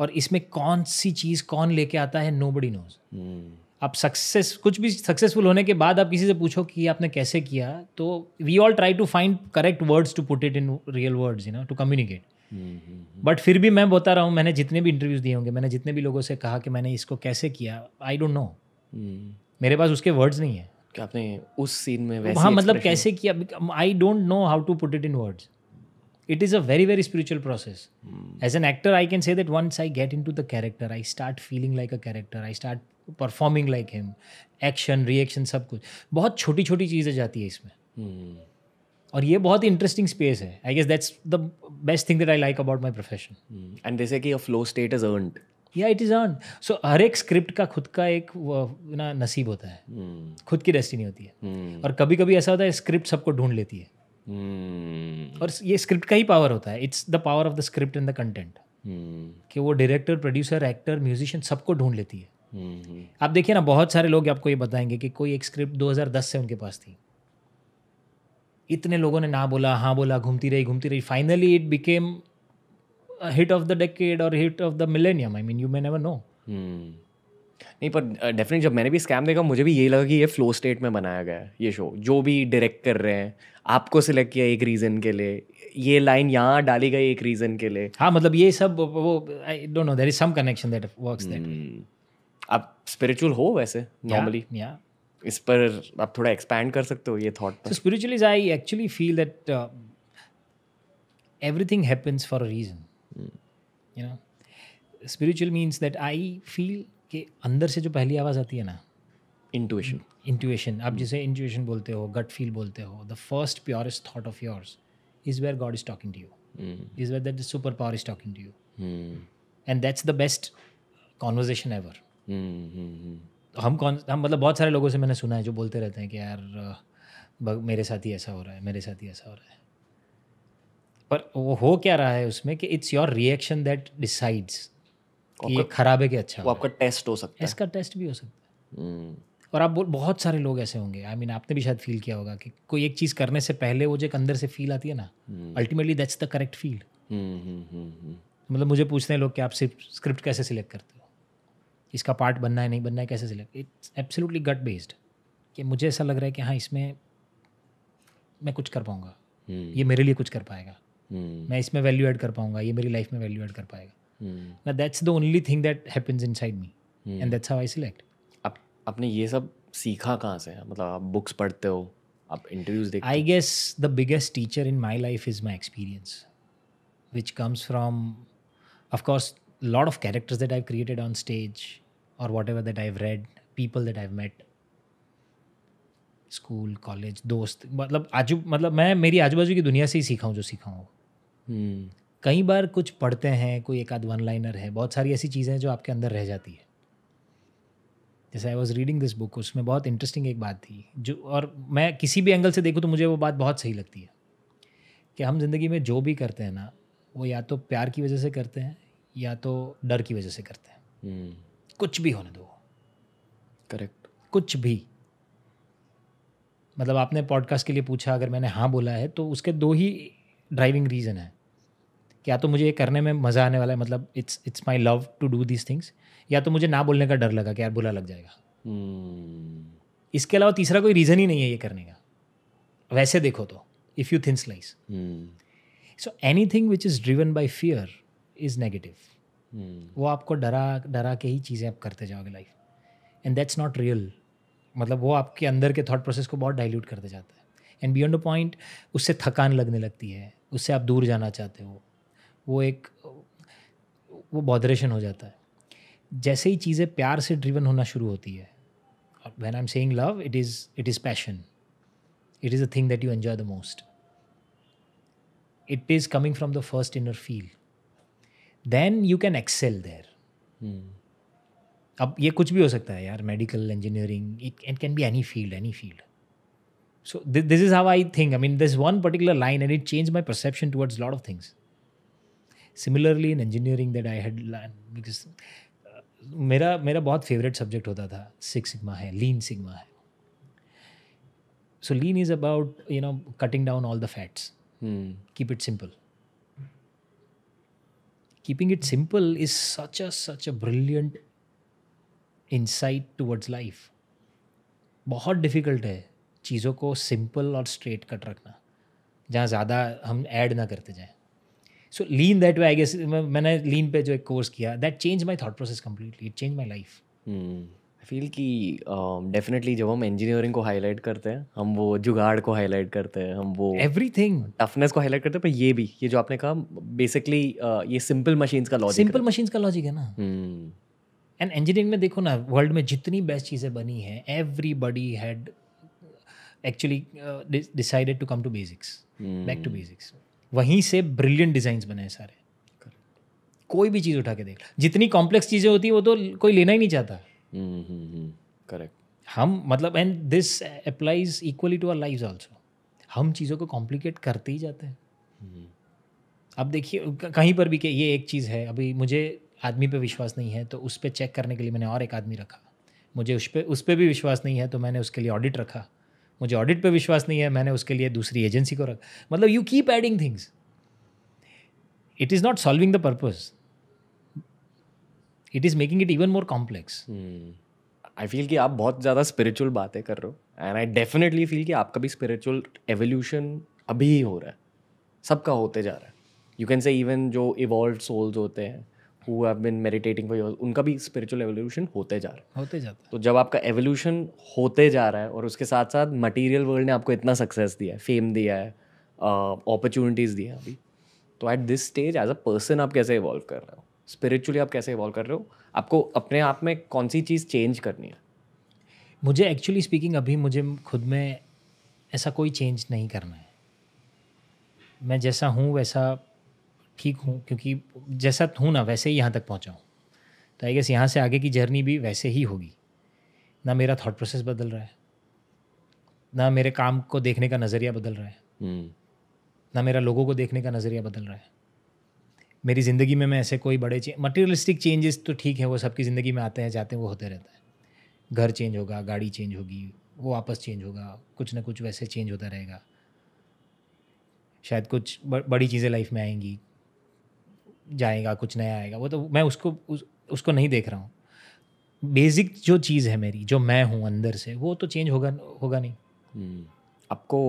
Speaker 1: और इसमें कौन सी चीज़ कौन लेके आता है नो बडी
Speaker 3: नोज
Speaker 1: आप सक्सेस कुछ भी सक्सेसफुल होने के बाद आप किसी से पूछो कि आपने कैसे किया तो we all try to find correct words to put it in real words you know to communicate but फिर भी मैं बोता रहा हूँ मैंने जितने भी इंटरव्यूज दिए होंगे मैंने जितने भी लोगों से कहा कि मैंने इसको कैसे किया आई डोंट नो मेरे पास उसके वर्ड्स नहीं है
Speaker 2: आपने उस सीन में वैसे हाँ मतलब कैसे
Speaker 1: किया I don't know how to put it in words it is a very very spiritual process as an actor I can say that once I get get into the character i start feeling like a character i performing like him action reaction सब कुछ बहुत छोटी छोटी चीज़ें जाती है इसमें
Speaker 2: hmm.
Speaker 1: और ये बहुत ही इंटरेस्टिंग स्पेस है I guess that's the best thing that I like about my profession
Speaker 2: and जैसे कि फ्लो स्टेट इज अर्नड
Speaker 1: या इट इज़ अर्न सो हर एक स्क्रिप्ट का खुद का एक ना नसीब होता है hmm. खुद की डेस्टिनी होती है hmm. और कभी कभी ऐसा होता है स्क्रिप्ट सबको ढूंढ लेती है हम्म। और ये स्क्रिप्ट का ही पावर होता है it's the power of the script in the content कि वो डायरेक्टर प्रोड्यूसर एक्टर म्यूजिशियन सबको ढूंढ लेती है हम्म। आप देखिए ना बहुत सारे लोग आपको ये बताएंगे कि कोई एक स्क्रिप्ट 2010 से उनके पास थी इतने लोगों ने ना बोला हाँ बोला घूमती रही घूमती रही finally it became hit of the decade और hit of the millennium I mean you may never know
Speaker 2: नहीं पर डेफिनेटली जब मैंने भी स्कैम देखा मुझे भी ये लगा कि ये फ्लो स्टेट में बनाया गया है ये शो जो भी डायरेक्ट कर रहे हैं आपको सिलेक्ट किया एक रीज़न के लिए ये लाइन यहाँ डाली गई एक रीज़न के लिए हाँ मतलब ये सब वो I don't know there is some connection that works that आप स्पिरिचुअल हो वैसे नॉर्मली या इस पर आप थोड़ा एक्सपैंड कर सकते हो ये थॉट पर
Speaker 1: spiritual is I actually feel that everything happens for a reason you know spiritual means that I feel के अंदर से जो पहली आवाज़ आती है ना इंटुएशन इंटुएशन आप hmm. जिसे इंटुएशन बोलते हो गट फील बोलते हो the first purest thought of yours is where God is talking to you is where that the super power is talking to you and that's the best conversation ever हम कौन हम मतलब बहुत सारे लोगों से मैंने सुना है जो बोलते रहते हैं कि यार मेरे साथ ही ऐसा हो रहा है मेरे साथ ही ऐसा हो रहा है पर वो हो क्या रहा है उसमें कि it's your reaction that decides कि ये खराब है कि अच्छा
Speaker 2: वो आपका टेस्ट हो सकता है इसका टेस्ट भी हो सकता है hmm.
Speaker 1: और आप बहुत सारे लोग ऐसे होंगे आई I मीन mean, आपने भी शायद फील किया होगा कि कोई एक चीज़ करने से पहले वो जो एक अंदर से फील आती है ना ultimately that's the correct feel मतलब मुझे पूछते हैं लोग कि आप सिर्फ स्क्रिप्ट कैसे सिलेक्ट करते हो इसका पार्ट बनना है नहीं बनना है कैसे select it's absolutely gut based कि मुझे ऐसा लग रहा है कि हाँ इसमें मैं कुछ कर पाऊँगा hmm. हम्म। ये मेरे लिए कुछ कर पाएगा
Speaker 3: hmm.
Speaker 1: मैं इसमें वैल्यू ऐड कर पाऊँगा ये मेरी लाइफ में वैल्यू ऐड कर पाएगा ना that's the only thing that happens inside me and that's how I select
Speaker 2: आपने ये सब सीखा कहाँ से मतलब आप बुक्स पढ़ते हो आप इंटरव्यूज देखते I
Speaker 1: guess the biggest teacher in my life is my experience which comes from of course lot of characters that I created on stage और whatever that I've read people that I've met school college दोस्त मतलब आजू मतलब मैं मेरी आजू बाजू की दुनिया से ही सीखा हूँ जो सीखा हूँ
Speaker 3: hmm.
Speaker 1: कई बार कुछ पढ़ते हैं कोई एक आध वन लाइनर है बहुत सारी ऐसी चीज़ें जो आपके अंदर रह जाती है जैसे I was reading this book उसमें बहुत इंटरेस्टिंग एक बात थी जो और मैं किसी भी एंगल से देखूँ तो मुझे वो बात बहुत सही लगती है कि हम ज़िंदगी में जो भी करते हैं ना वो या तो प्यार की वजह से करते हैं या तो डर की वजह से करते हैं hmm. कुछ भी होने दो करेक्ट कुछ भी मतलब आपने पॉडकास्ट के लिए पूछा अगर मैंने हाँ बोला है तो उसके दो ही ड्राइविंग रीज़न है क्या तो मुझे ये करने में मज़ा आने वाला है मतलब it's it's my love to do these things या तो मुझे ना बोलने का डर लगा कि यार बुरा लग जाएगा hmm. इसके अलावा तीसरा कोई रीज़न ही नहीं है ये करने का वैसे देखो तो if you thins slice so anything which is driven by fear is negative वो आपको डरा डरा के ही चीज़ें आप करते जाओगे life and that's not real मतलब वो आपके अंदर के थॉट प्रोसेस को बहुत डाइल्यूट करते जाता है एंड बियॉन्ड अ पॉइंट उससे थकान लगने लगती है उससे आप दूर जाना चाहते हो वो एक वो बॉदरेशन हो जाता है जैसे ही चीज़ें प्यार से ड्रिवन होना शुरू होती है और when I am saying love it is it is passion it is a thing that you enjoy the most it is coming from the first inner feel then you can excel there अब ये कुछ भी हो सकता है यार medical engineering it it can be any field any field so this is how I think I mean this one particular line and it change my perception towards lot of things similarly in engineering that I had i मेरा मेरा बहुत favourite subject होता था six sigma है lean sigma है so lean is about you know cutting down all the fats keep it simple keeping it simple is such a such a brilliant insight towards life बहुत difficult है चीज़ों को simple और straight cut रखना जहाँ ज़्यादा हम ऐड ना करते जाएं सो लीन दैट वे आई गेस मैंने लीन पे जो एक कोर्स किया that change my thought process completely it change my life
Speaker 2: I feel कि डेफिनेटली um, जब हम इंजीनियरिंग को हाईलाइट करते हैं हम वो जुगाड़ को हाईलाइट करते हैं हम वो एवरी थिंग टफनेस को हाईलाइट करते हैं पर ये भी ये जो आपने कहा बेसिकली uh, ये सिंपल मशीन्स का लॉजिक सिंपल
Speaker 1: मशीन्स का लॉजिक है ना
Speaker 2: एंड
Speaker 1: hmm. इंजीनियरिंग में देखो ना वर्ल्ड में जितनी बेस्ट चीज़ें बनी हैं buddy had actually decided to come to basics back to basics वहीं से ब्रिलियंट डिज़ाइंस बने सारे कोई भी चीज़ उठा के देख जितनी कॉम्प्लेक्स चीज़ें होती है वो तो कोई लेना ही नहीं चाहता करेक्ट हम्म, हम्म, हम्म, हम मतलब and this applies equally to our life also हम चीज़ों को कॉम्प्लिकेट करते ही जाते हैं अब देखिए कहीं पर भी कि ये एक चीज़ है अभी मुझे आदमी पे विश्वास नहीं है तो उस पर चेक करने के लिए मैंने और एक आदमी रखा मुझे उस पर उस पर भी विश्वास नहीं है तो मैंने उसके लिए ऑडिट रखा मुझे ऑडिट पे विश्वास नहीं है मैंने उसके लिए दूसरी एजेंसी को रखा मतलब you keep adding things it is not solving the purpose it is making it even
Speaker 2: more complex I feel कि आप बहुत ज़्यादा स्पिरिचुअल बातें कर रहे हो एंड आई डेफिनेटली फील कि आपका भी स्पिरिचुअल एवोल्यूशन अभी ही हो रहा है सबका होते जा रहा है यू कैन से इवन जो इवॉल्व सोल्स होते हैं who have been meditating for your उनका भी स्पिरिचुअल एवोल्यूशन होते जा रहा है होते जाता है तो जब आपका एवोल्यूशन होते जा रहा है और उसके साथ साथ मटीरियल वर्ल्ड ने आपको इतना सक्सेस दिया है फेम दिया है अपॉर्चुनिटीज़ दी है अभी तो at this stage as a person आप कैसे इवॉल्व कर रहे हो स्पिरिचुअली आप कैसे इवॉल्व कर रहे हो आपको अपने आप में कौन सी चीज़ चेंज करनी है
Speaker 1: मुझे एक्चुअली स्पीकिंग अभी मुझे खुद में ऐसा कोई चेंज नहीं करना है मैं जैसा हूँ वैसा ठीक हूँ क्योंकि जैसा हूँ ना वैसे ही यहाँ तक पहुँचा हूँ तो आई गेस यहाँ से आगे की जर्नी भी वैसे ही होगी ना मेरा थाट प्रोसेस बदल रहा है ना मेरे काम को देखने का नज़रिया बदल रहा है hmm. ना मेरा लोगों को देखने का नज़रिया बदल रहा है मेरी ज़िंदगी में मैं ऐसे कोई बड़े चे, मटेरियलिस्टिक चेंजेस तो ठीक है वो सबकी ज़िंदगी में आते हैं जाते हैं वो होते रहता है घर चेंज होगा गाड़ी चेंज होगी वो आपस चेंज होगा कुछ ना कुछ वैसे चेंज होता रहेगा शायद कुछ बड़ी चीज़ें लाइफ में आएंगी जाएगा कुछ नया आएगा वो तो मैं उसको उस, उसको नहीं देख रहा हूँ बेसिक जो चीज़ है मेरी जो मैं हूँ अंदर से वो तो चेंज होगा होगा नहीं
Speaker 2: हम्म, आपको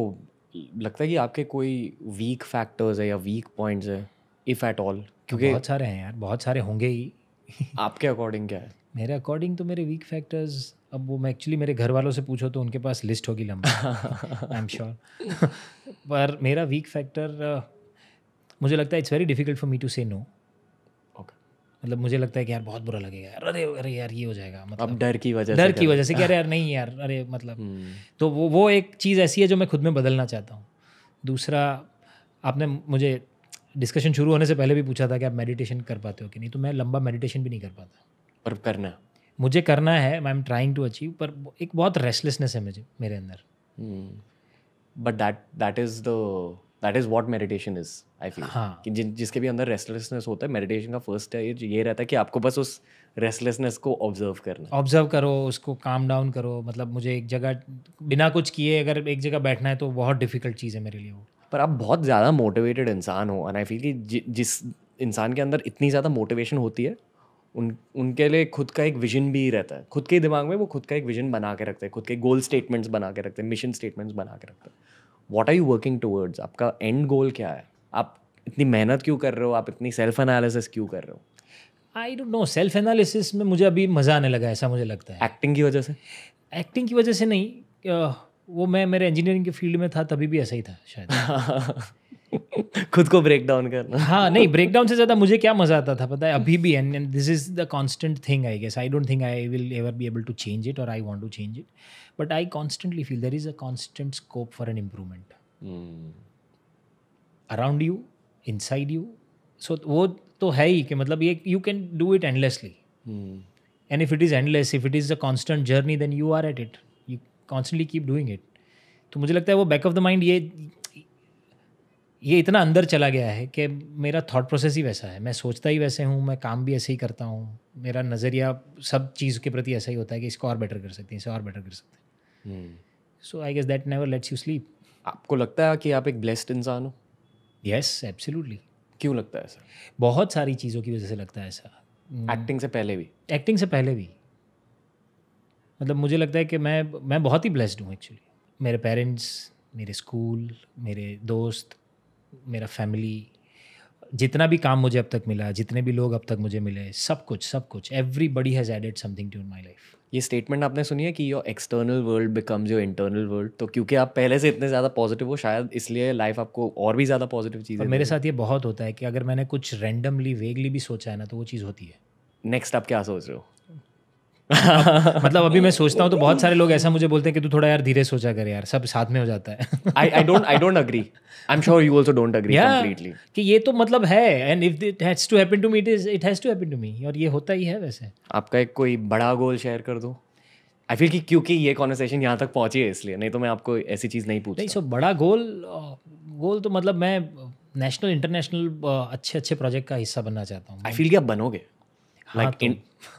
Speaker 2: लगता है कि आपके कोई वीक फैक्टर्स है या वीक पॉइंट्स है इफ़ एट ऑल क्योंकि बहुत सारे हैं यार
Speaker 1: बहुत सारे होंगे
Speaker 2: ही आपके अकॉर्डिंग क्या है
Speaker 1: मेरे अकॉर्डिंग तो मेरे वीक फैक्टर्स अब वो मैं एक्चुअली मेरे घर वालों से पूछो तो उनके पास लिस्ट होगी लंबा आई एम श्योर पर मेरा वीक फैक्टर मुझे लगता है it's very difficult for me to say no मतलब मुझे लगता है कि यार बहुत बुरा लगेगा अरे अरे यार ये हो जाएगा मतलब डर की वजह डर की वजह से कि अरे यार नहीं यार अरे मतलब हम्म। तो वो वो एक चीज़ ऐसी है जो मैं खुद में बदलना चाहता हूँ दूसरा आपने मुझे डिस्कशन शुरू होने से पहले भी पूछा था कि आप मेडिटेशन कर पाते हो कि नहीं तो मैं लंबा मेडिटेशन भी नहीं कर पाता पर करना मुझे करना है I am trying to achieve पर एक बहुत रेस्टलेसनेस है मुझे मेरे अंदर
Speaker 2: but that that is the that is what meditation is I feel कि जि, जिसके भी अंदर रेस्टलेसनेस होता है मेडिटेशन का फर्स्ट है ये रहता है कि आपको बस उस रेस्टलेसनेस को ऑब्जर्व करना
Speaker 1: ऑब्जर्व करो उसको काम डाउन करो मतलब मुझे एक जगह बिना कुछ किए अगर एक जगह बैठना है तो बहुत डिफिकल्ट चीज़ है मेरे लिए वो
Speaker 2: पर आप बहुत ज़्यादा मोटिवेटेड इंसान हो एंड आई फील कि जि, जिस इंसान के अंदर इतनी ज़्यादा मोटिवेशन होती है उन उनके लिए खुद का एक विजन भी रहता है खुद के दिमाग में वो खुद का एक विजन बना के रखते हैं खुद के गोल स्टेटमेंट्स बना के रखते हैं मिशन स्टेटमेंट्स बना के रखते हैं what are you working towards आपका एंड गोल क्या है आप इतनी मेहनत क्यों कर रहे हो आप इतनी सेल्फ एनालिसिस क्यों कर रहे हो I don't know self analysis में मुझे अभी
Speaker 1: मज़ा आने लगा ऐसा मुझे लगता है एक्टिंग की वजह से एक्टिंग की वजह से नहीं वो मैं मेरे इंजीनियरिंग के फील्ड में था तभी भी ऐसा ही था शायद
Speaker 2: खुद को ब्रेक डाउन करना हाँ नहीं ब्रेक
Speaker 1: डाउन से ज़्यादा मुझे क्या मज़ा आता था पता है अभी भी and and this is the constant thing I guess I don't think I will ever be able to change it और I want to change it but I constantly feel there is a constant scope for an improvement around you inside you so वो तो है ही कि मतलब ये you can do it endlessly and if it is endless if it is a constant journey then you are at it you constantly keep doing it तो मुझे लगता है वो बैक ऑफ द माइंड ये ये इतना अंदर चला गया है कि मेरा थॉट प्रोसेस ही वैसा है मैं सोचता ही वैसे हूँ मैं काम भी ऐसे ही करता हूँ मेरा नज़रिया सब चीज़ के प्रति ऐसा ही होता है कि इसको और बेटर कर सकते हैं इसे और बेटर कर सकते
Speaker 2: हैं so I guess that never lets you sleep आपको लगता है कि आप एक ब्लेस्ड इंसान हो यस एब्सोल्युटली
Speaker 1: क्यों लगता है ऐसा बहुत सारी चीज़ों की वजह से लगता है ऐसा एक्टिंग हम्म। से पहले भी एक्टिंग से पहले भी मतलब मुझे लगता है कि मैं मैं बहुत ही ब्लेस्ड हूँ एक्चुअली मेरे पेरेंट्स मेरे स्कूल मेरे दोस्त मेरा फैमिली जितना भी काम मुझे अब तक मिला जितने भी लोग अब तक मुझे मिले सब कुछ सब कुछ everybody has added
Speaker 2: something to my life ये स्टेटमेंट आपने सुनी है कि your external world becomes your internal world तो क्योंकि आप पहले से इतने ज़्यादा पॉजिटिव हो शायद इसलिए लाइफ आपको और भी ज़्यादा पॉजिटिव चीज़ है मेरे
Speaker 1: साथ ये बहुत होता है कि अगर मैंने कुछ रैंडमली वेगली भी सोचा है ना तो वो चीज़ होती है
Speaker 2: नेक्स्ट आप क्या सोच रहे हो
Speaker 1: मतलब अभी मैं सोचता हूँ तो बहुत सारे लोग ऐसा मुझे बोलते हैं कि तू थोड़ा यार धीरे सोचा कर यार सब
Speaker 2: साथ में हो जाता है I I don't I don't agree I am sure you also don't agree completely
Speaker 1: कि ये तो मतलब है and if it has to happen to me it is it has to happen to me और ये होता ही है वैसे
Speaker 2: आपका एक कोई बड़ा गोल शेयर कर दो आई फील कि क्योंकि ये कॉन्वर्सेशन यहाँ तक पहुंची है इसलिए नहीं तो मैं आपको ऐसी चीज़ नहीं पूछ नहीं सो बड़ा गोल
Speaker 1: गोल तो मतलब मैं नेशनल इंटरनेशनल अच्छे अच्छे प्रोजेक्ट का हिस्सा बनना चाहता
Speaker 2: हूँ आई फील कि आप बनोगे लाइक हाँ तो।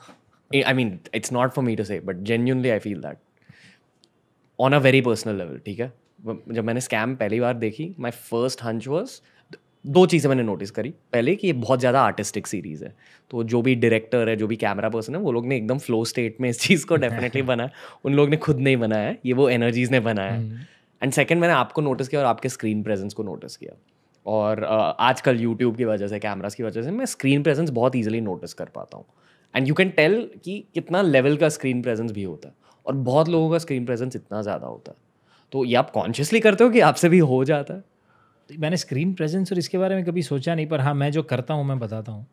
Speaker 2: I mean it's not for me to say but genuinely I feel that on a very personal level ठीक है जब मैंने स्कैम पहली बार देखी माई फर्स्ट हंच वॉज दो चीज़ें मैंने नोटिस करी पहले कि ये बहुत ज़्यादा आर्टिस्टिक सीरीज़ है तो जो भी डायरेक्टर है जो भी कैमरा पर्सन है वो लोग ने एकदम फ्लो स्टेट में इस चीज़ को डेफिनेटली बनाया उन लोग ने खुद नहीं बनाया है ये वो एनर्जीज ने बनाया है एंड हम्म। सेकेंड मैंने आपको नोटिस किया और आपके स्क्रीन प्रेजेंस को नोटिस किया और आजकल यूट्यूब की वजह से कैमराज की वजह से मैं स्क्रीन प्रेजेंस बहुत ईजिली नोटिस कर पाता हूँ एंड यू कैन टेल कि कितना लेवल का स्क्रीन प्रेजेंस भी होता है और बहुत लोगों का स्क्रीन प्रेजेंस इतना ज़्यादा होता है तो ये आप कॉन्शियसली करते हो कि आपसे भी हो जाता है मैंने स्क्रीन प्रेजेंस और इसके बारे में कभी सोचा
Speaker 1: नहीं पर हाँ मैं जो करता हूँ मैं बताता हूँ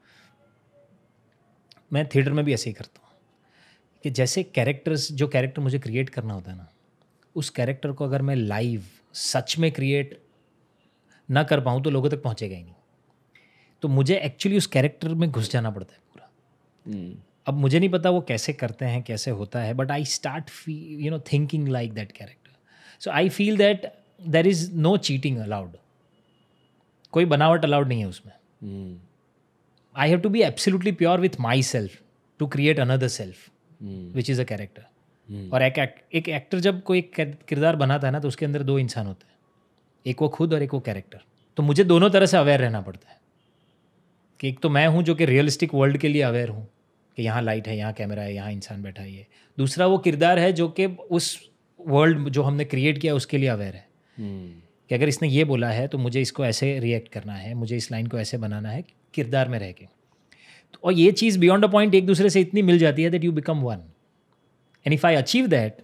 Speaker 1: मैं थिएटर में भी ऐसे ही करता हूँ कि जैसे कैरेक्टर्स जो कैरेक्टर मुझे क्रिएट करना होता है ना उस कैरेक्टर को अगर मैं लाइव सच में क्रिएट ना कर पाऊँ तो लोगों तक पहुँचेगा ही नहीं तो मुझे एक्चुअली उस कैरेक्टर में घुस जाना पड़ता है हम्म। अब मुझे नहीं पता वो कैसे करते हैं कैसे होता है but I start you know thinking like that character so I feel that there is no cheating allowed कोई बनावट अलाउड नहीं है
Speaker 3: उसमें
Speaker 1: I have to be absolutely pure with myself to create another self which is a character और एक एक actor जब कोई किरदार बनाता है ना तो उसके अंदर दो इंसान होते हैं एक वो खुद और एक वो कैरेक्टर तो मुझे दोनों तरह से अवेयर रहना पड़ता है कि एक तो मैं हूँ जो कि रियलिस्टिक वर्ल्ड के लिए अवेयर हूँ कि यहाँ लाइट है यहाँ कैमरा है यहाँ इंसान बैठा है ये दूसरा वो किरदार है जो कि उस वर्ल्ड जो हमने क्रिएट किया उसके लिए अवेयर है हम्म। कि अगर इसने ये बोला है तो मुझे इसको ऐसे रिएक्ट करना है मुझे इस लाइन को ऐसे बनाना है किरदार में रह के तो और ये चीज़ बियॉन्ड अ पॉइंट एक दूसरे से इतनी मिल जाती है that you become one and if I achieve that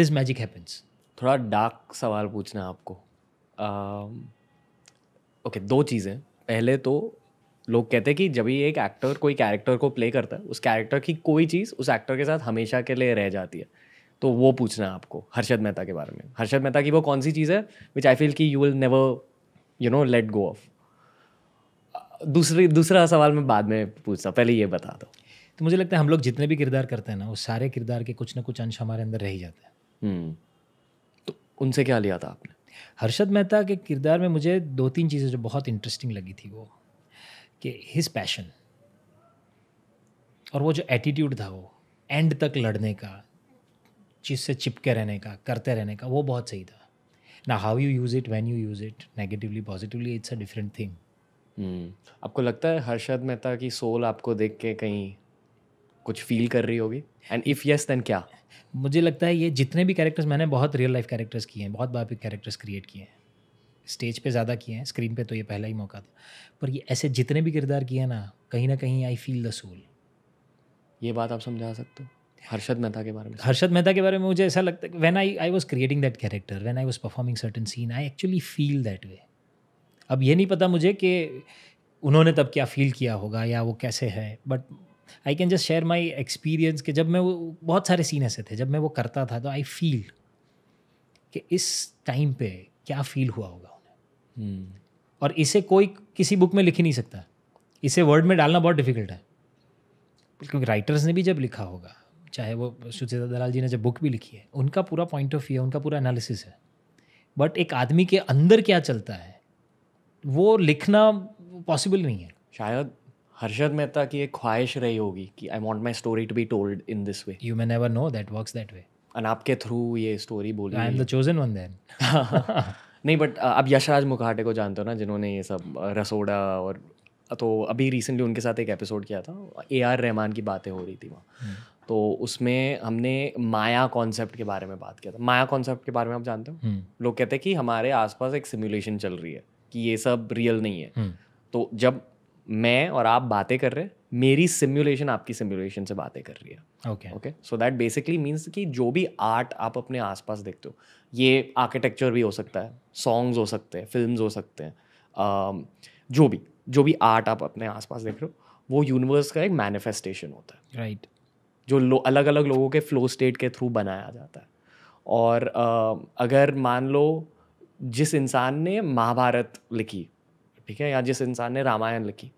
Speaker 1: this magic happens
Speaker 2: थोड़ा डार्क सवाल पूछना है आपको ओके uh, okay, दो चीज़ें पहले तो लोग कहते हैं कि जब भी एक एक्टर कोई कैरेक्टर को प्ले करता है उस कैरेक्टर की कोई चीज़ उस एक्टर के साथ हमेशा के लिए रह जाती है तो वो पूछना है आपको हर्षद मेहता के बारे में हर्षद मेहता की वो कौन सी चीज़ है विच आई फील कि you will never you know let go of दूसरी दूसरा सवाल मैं बाद में पूछता पहले ये बता दो
Speaker 1: तो मुझे लगता है हम लोग जितने भी किरदार करते हैं ना वो सारे किरदार के कुछ ना कुछ अंश हमारे अंदर रह ही जाते
Speaker 3: हैं हम्म।
Speaker 2: तो उनसे
Speaker 1: क्या लिया था आपने हर्षद मेहता के किरदार में मुझे दो तीन चीज़ें जो बहुत इंटरेस्टिंग लगी थी वो कि हिज पैशन और वो जो एटीट्यूड था वो एंड तक लड़ने का चीज़ से चिपके रहने का करते रहने का वो बहुत सही था ना how you use it when you use it negatively positively it's a different thing
Speaker 2: आपको लगता है हर्षद मेहता की सोल आपको देख के कहीं कुछ फील कर रही होगी एंड इफ़ यस देन क्या
Speaker 1: मुझे लगता है ये जितने भी कैरेक्टर्स मैंने बहुत रियल लाइफ कैरेक्टर्स किए हैं बहुत बार भी कैरेक्टर्स क्रिएट किए हैं स्टेज पे ज़्यादा किए हैं स्क्रीन पे तो ये पहला ही मौका था पर ये ऐसे जितने भी किरदार किए हैं ना कहीं ना कहीं आई फील द सोल
Speaker 2: ये बात आप समझा सकते हो हर्षद मेहता के बारे में हर्षद
Speaker 1: मेहता के बारे में मुझे ऐसा लगता है when I I was creating that character when I was performing certain scene I actually feel that way अब ये नहीं पता मुझे कि उन्होंने तब क्या फील किया होगा या वो कैसे है but I can just share my experience कि जब मैं वो बहुत सारे सीन ऐसे थे जब मैं वो करता था तो आई फील कि इस टाइम पे क्या फील हुआ होगा हम्म। और इसे कोई किसी बुक में लिख ही नहीं सकता इसे वर्ड में डालना बहुत डिफिकल्ट है क्योंकि राइटर्स ने भी जब लिखा होगा चाहे वो सुचेता दलाल जी ने जब बुक भी लिखी है उनका पूरा पॉइंट ऑफ व्यू है उनका पूरा एनालिसिस है बट एक आदमी के अंदर क्या चलता है
Speaker 2: वो लिखना पॉसिबल नहीं है शायद हर्षद मेहता की एक ख्वाहिश रही होगी कि I want my story to be told in this way
Speaker 1: you man never know that work that way
Speaker 2: and आपके थ्रू ये स्टोरी बोल I am the chosen one then नहीं uh, बट आप यशराज मुखाटे को जानते हो ना जिन्होंने ये सब uh, रसोड़ा और तो अभी रिसेंटली उनके साथ एक एपिसोड किया था ए आर रहमान की बातें हो रही थी वहाँ हम्म। तो उसमें हमने माया कॉन्सेप्ट के बारे में बात किया था माया कॉन्सेप्ट के बारे में आप जानते हो हम्म। लोग कहते हैं कि हमारे आसपास एक सिमुलेशन चल रही है कि ये सब रियल नहीं है हम्म। तो जब मैं और आप बातें कर रहे हैं मेरी सिम्युलेशन आपकी सिम्युलेशन से बातें कर रही है okay okay so that basically means कि जो भी आर्ट आप अपने आसपास देखते हो ये आर्किटेक्चर भी हो सकता है सॉन्ग्स हो सकते हैं फिल्म हो सकते हैं um, जो भी जो भी आर्ट आप अपने आसपास देख रहे हो वो यूनिवर्स का एक मैनिफेस्टेशन होता है राइट right. जो लो, अलग अलग लोगों के फ्लो स्टेट के थ्रू बनाया जाता है और uh, अगर मान लो जिस इंसान ने महाभारत लिखी ठीक है या जिस इंसान ने रामायण लिखी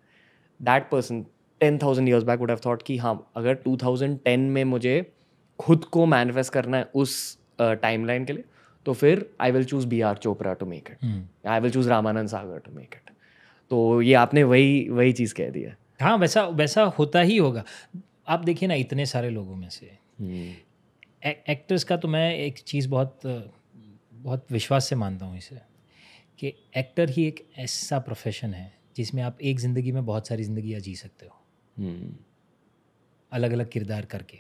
Speaker 2: that person ten thousand years back would have thought कि हाँ अगर टू थाउजेंड टेन में मुझे खुद को मैनिफेस्ट करना है उस टाइम uh, लाइन के लिए तो फिर I will choose B R Chopra to make it I will choose Ramanand Sagar to make it तो ये आपने वही वही चीज़ कह दी है
Speaker 1: हाँ वैसा वैसा होता ही होगा आप देखिए ना इतने सारे लोगों में से
Speaker 2: hmm.
Speaker 1: एक्टर्स का तो मैं एक चीज़ बहुत बहुत विश्वास से मानता हूँ इसे कि एक्टर ही एक ऐसा प्रोफेशन है जिसमें आप एक ज़िंदगी में बहुत सारी ज़िंदगियाँ जी सकते हो हम्म। अलग अलग किरदार करके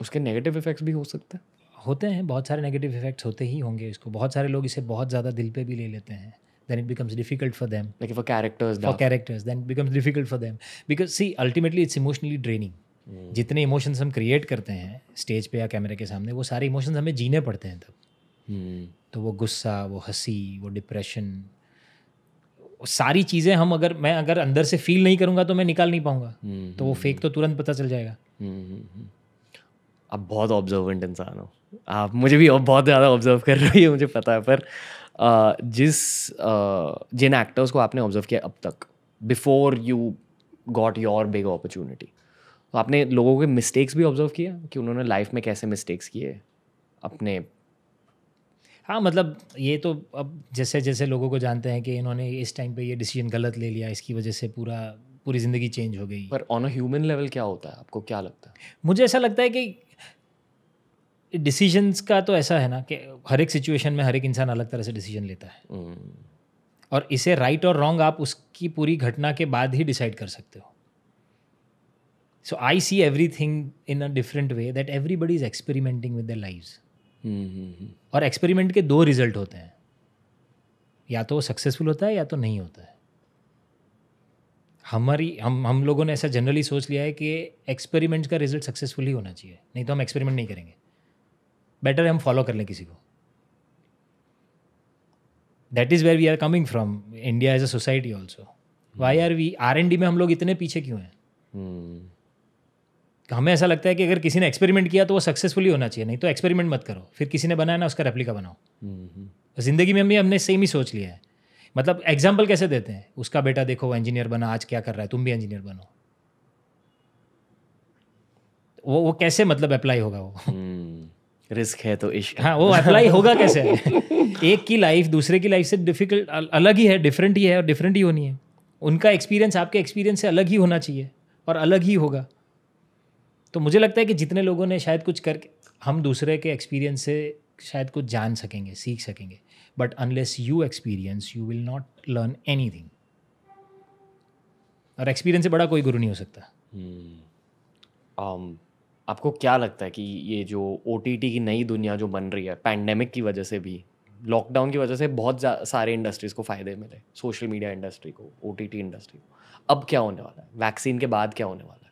Speaker 1: उसके नेगेटिव इफ़ेक्ट्स भी हो सकते हैं होते हैं बहुत सारे नेगेटिव इफेक्ट्स होते ही होंगे इसको बहुत सारे लोग इसे बहुत ज़्यादा दिल पे भी ले लेते हैं then it becomes difficult for them
Speaker 2: like for characters for
Speaker 1: characters then it becomes difficult for them because see ultimately it's emotionally draining जितने इमोशंस हम क्रिएट करते हैं स्टेज पे या कैमरे के सामने वो सारे इमोशंस हमें जीने पड़ते हैं तब hmm. तो वो गुस्सा वो हंसी वो डिप्रेशन सारी चीज़ें हम अगर मैं अगर अंदर से फील नहीं करूँगा तो मैं निकाल नहीं पाऊँगा हम्म, तो वो फेक हम्म, तो हम्म। तुरंत पता चल जाएगा
Speaker 2: आप बहुत ऑब्जर्वेंट इंसान हो आप मुझे भी बहुत ज़्यादा ऑब्जर्व कर रही है मुझे पता है पर जिस जिन एक्टर्स को आपने ऑब्जर्व किया अब तक before you got your big opportunity तो आपने लोगों के मिस्टेक्स भी ऑब्जर्व किया कि उन्होंने लाइफ में कैसे मिस्टेक्स किए अपने
Speaker 1: हाँ मतलब ये तो अब जैसे जैसे लोगों को जानते हैं कि इन्होंने इस टाइम पे ये डिसीजन गलत ले लिया इसकी वजह से पूरा पूरी ज़िंदगी चेंज हो गई पर ऑन अ ह्यूमन लेवल क्या होता है आपको क्या लगता है मुझे ऐसा लगता है कि डिसीजंस का तो ऐसा है ना कि हर एक सिचुएशन में हर एक इंसान अलग तरह से डिसीजन लेता है हम्म। और इसे राइट और रॉन्ग आप उसकी पूरी घटना के बाद ही डिसाइड कर सकते हो so I see everything in a different way that everybody is experimenting with the life और एक्सपेरिमेंट के दो रिजल्ट होते हैं या तो वो सक्सेसफुल होता है या तो नहीं होता है हमारी हम हम लोगों ने ऐसा जनरली सोच लिया है कि एक्सपेरिमेंट का रिजल्ट सक्सेसफुल ही होना चाहिए नहीं तो हम एक्सपेरिमेंट नहीं करेंगे बेटर हम फॉलो कर लें किसी को that is where we are coming from India as a society also why are we R and D में हम लोग इतने पीछे क्यों हैं
Speaker 3: hmm.
Speaker 1: हमें ऐसा लगता है कि अगर किसी ने एक्सपेरिमेंट किया तो वो सक्सेसफुली होना चाहिए नहीं तो एक्सपेरिमेंट मत करो फिर किसी ने बनाया ना उसका रेप्लिका बनाओ हम्म, हम्म। ज़िंदगी में भी हमने सेम ही सोच लिया है मतलब एग्जाम्पल कैसे देते हैं उसका बेटा देखो वो इंजीनियर बना आज क्या कर रहा है तुम भी इंजीनियर बनो वो वो कैसे मतलब अप्लाई होगा वो
Speaker 2: रिस्क हम्म, है तो इश्क हाँ वो अप्लाई होगा कैसे
Speaker 1: एक की लाइफ दूसरे की लाइफ से डिफिकल्ट अलग ही है डिफरेंट ही है और डिफरेंट ही होनी है उनका एक्सपीरियंस आपके एक्सपीरियंस से अलग ही होना चाहिए और अलग ही होगा तो मुझे लगता है कि जितने लोगों ने शायद कुछ करके हम दूसरे के एक्सपीरियंस से शायद कुछ जान सकेंगे सीख सकेंगे but unless you experience you will not learn anything और एक्सपीरियंस से बड़ा कोई गुरु नहीं हो सकता hmm.
Speaker 2: um, आपको क्या लगता है कि ये जो ओ की नई दुनिया जो बन रही है पैंडेमिक की वजह से भी लॉकडाउन की वजह से बहुत सारे इंडस्ट्रीज़ को फ़ायदे मिले सोशल मीडिया इंडस्ट्री को ओ इंडस्ट्री को अब क्या होने वाला है वैक्सीन के बाद क्या होने वाला है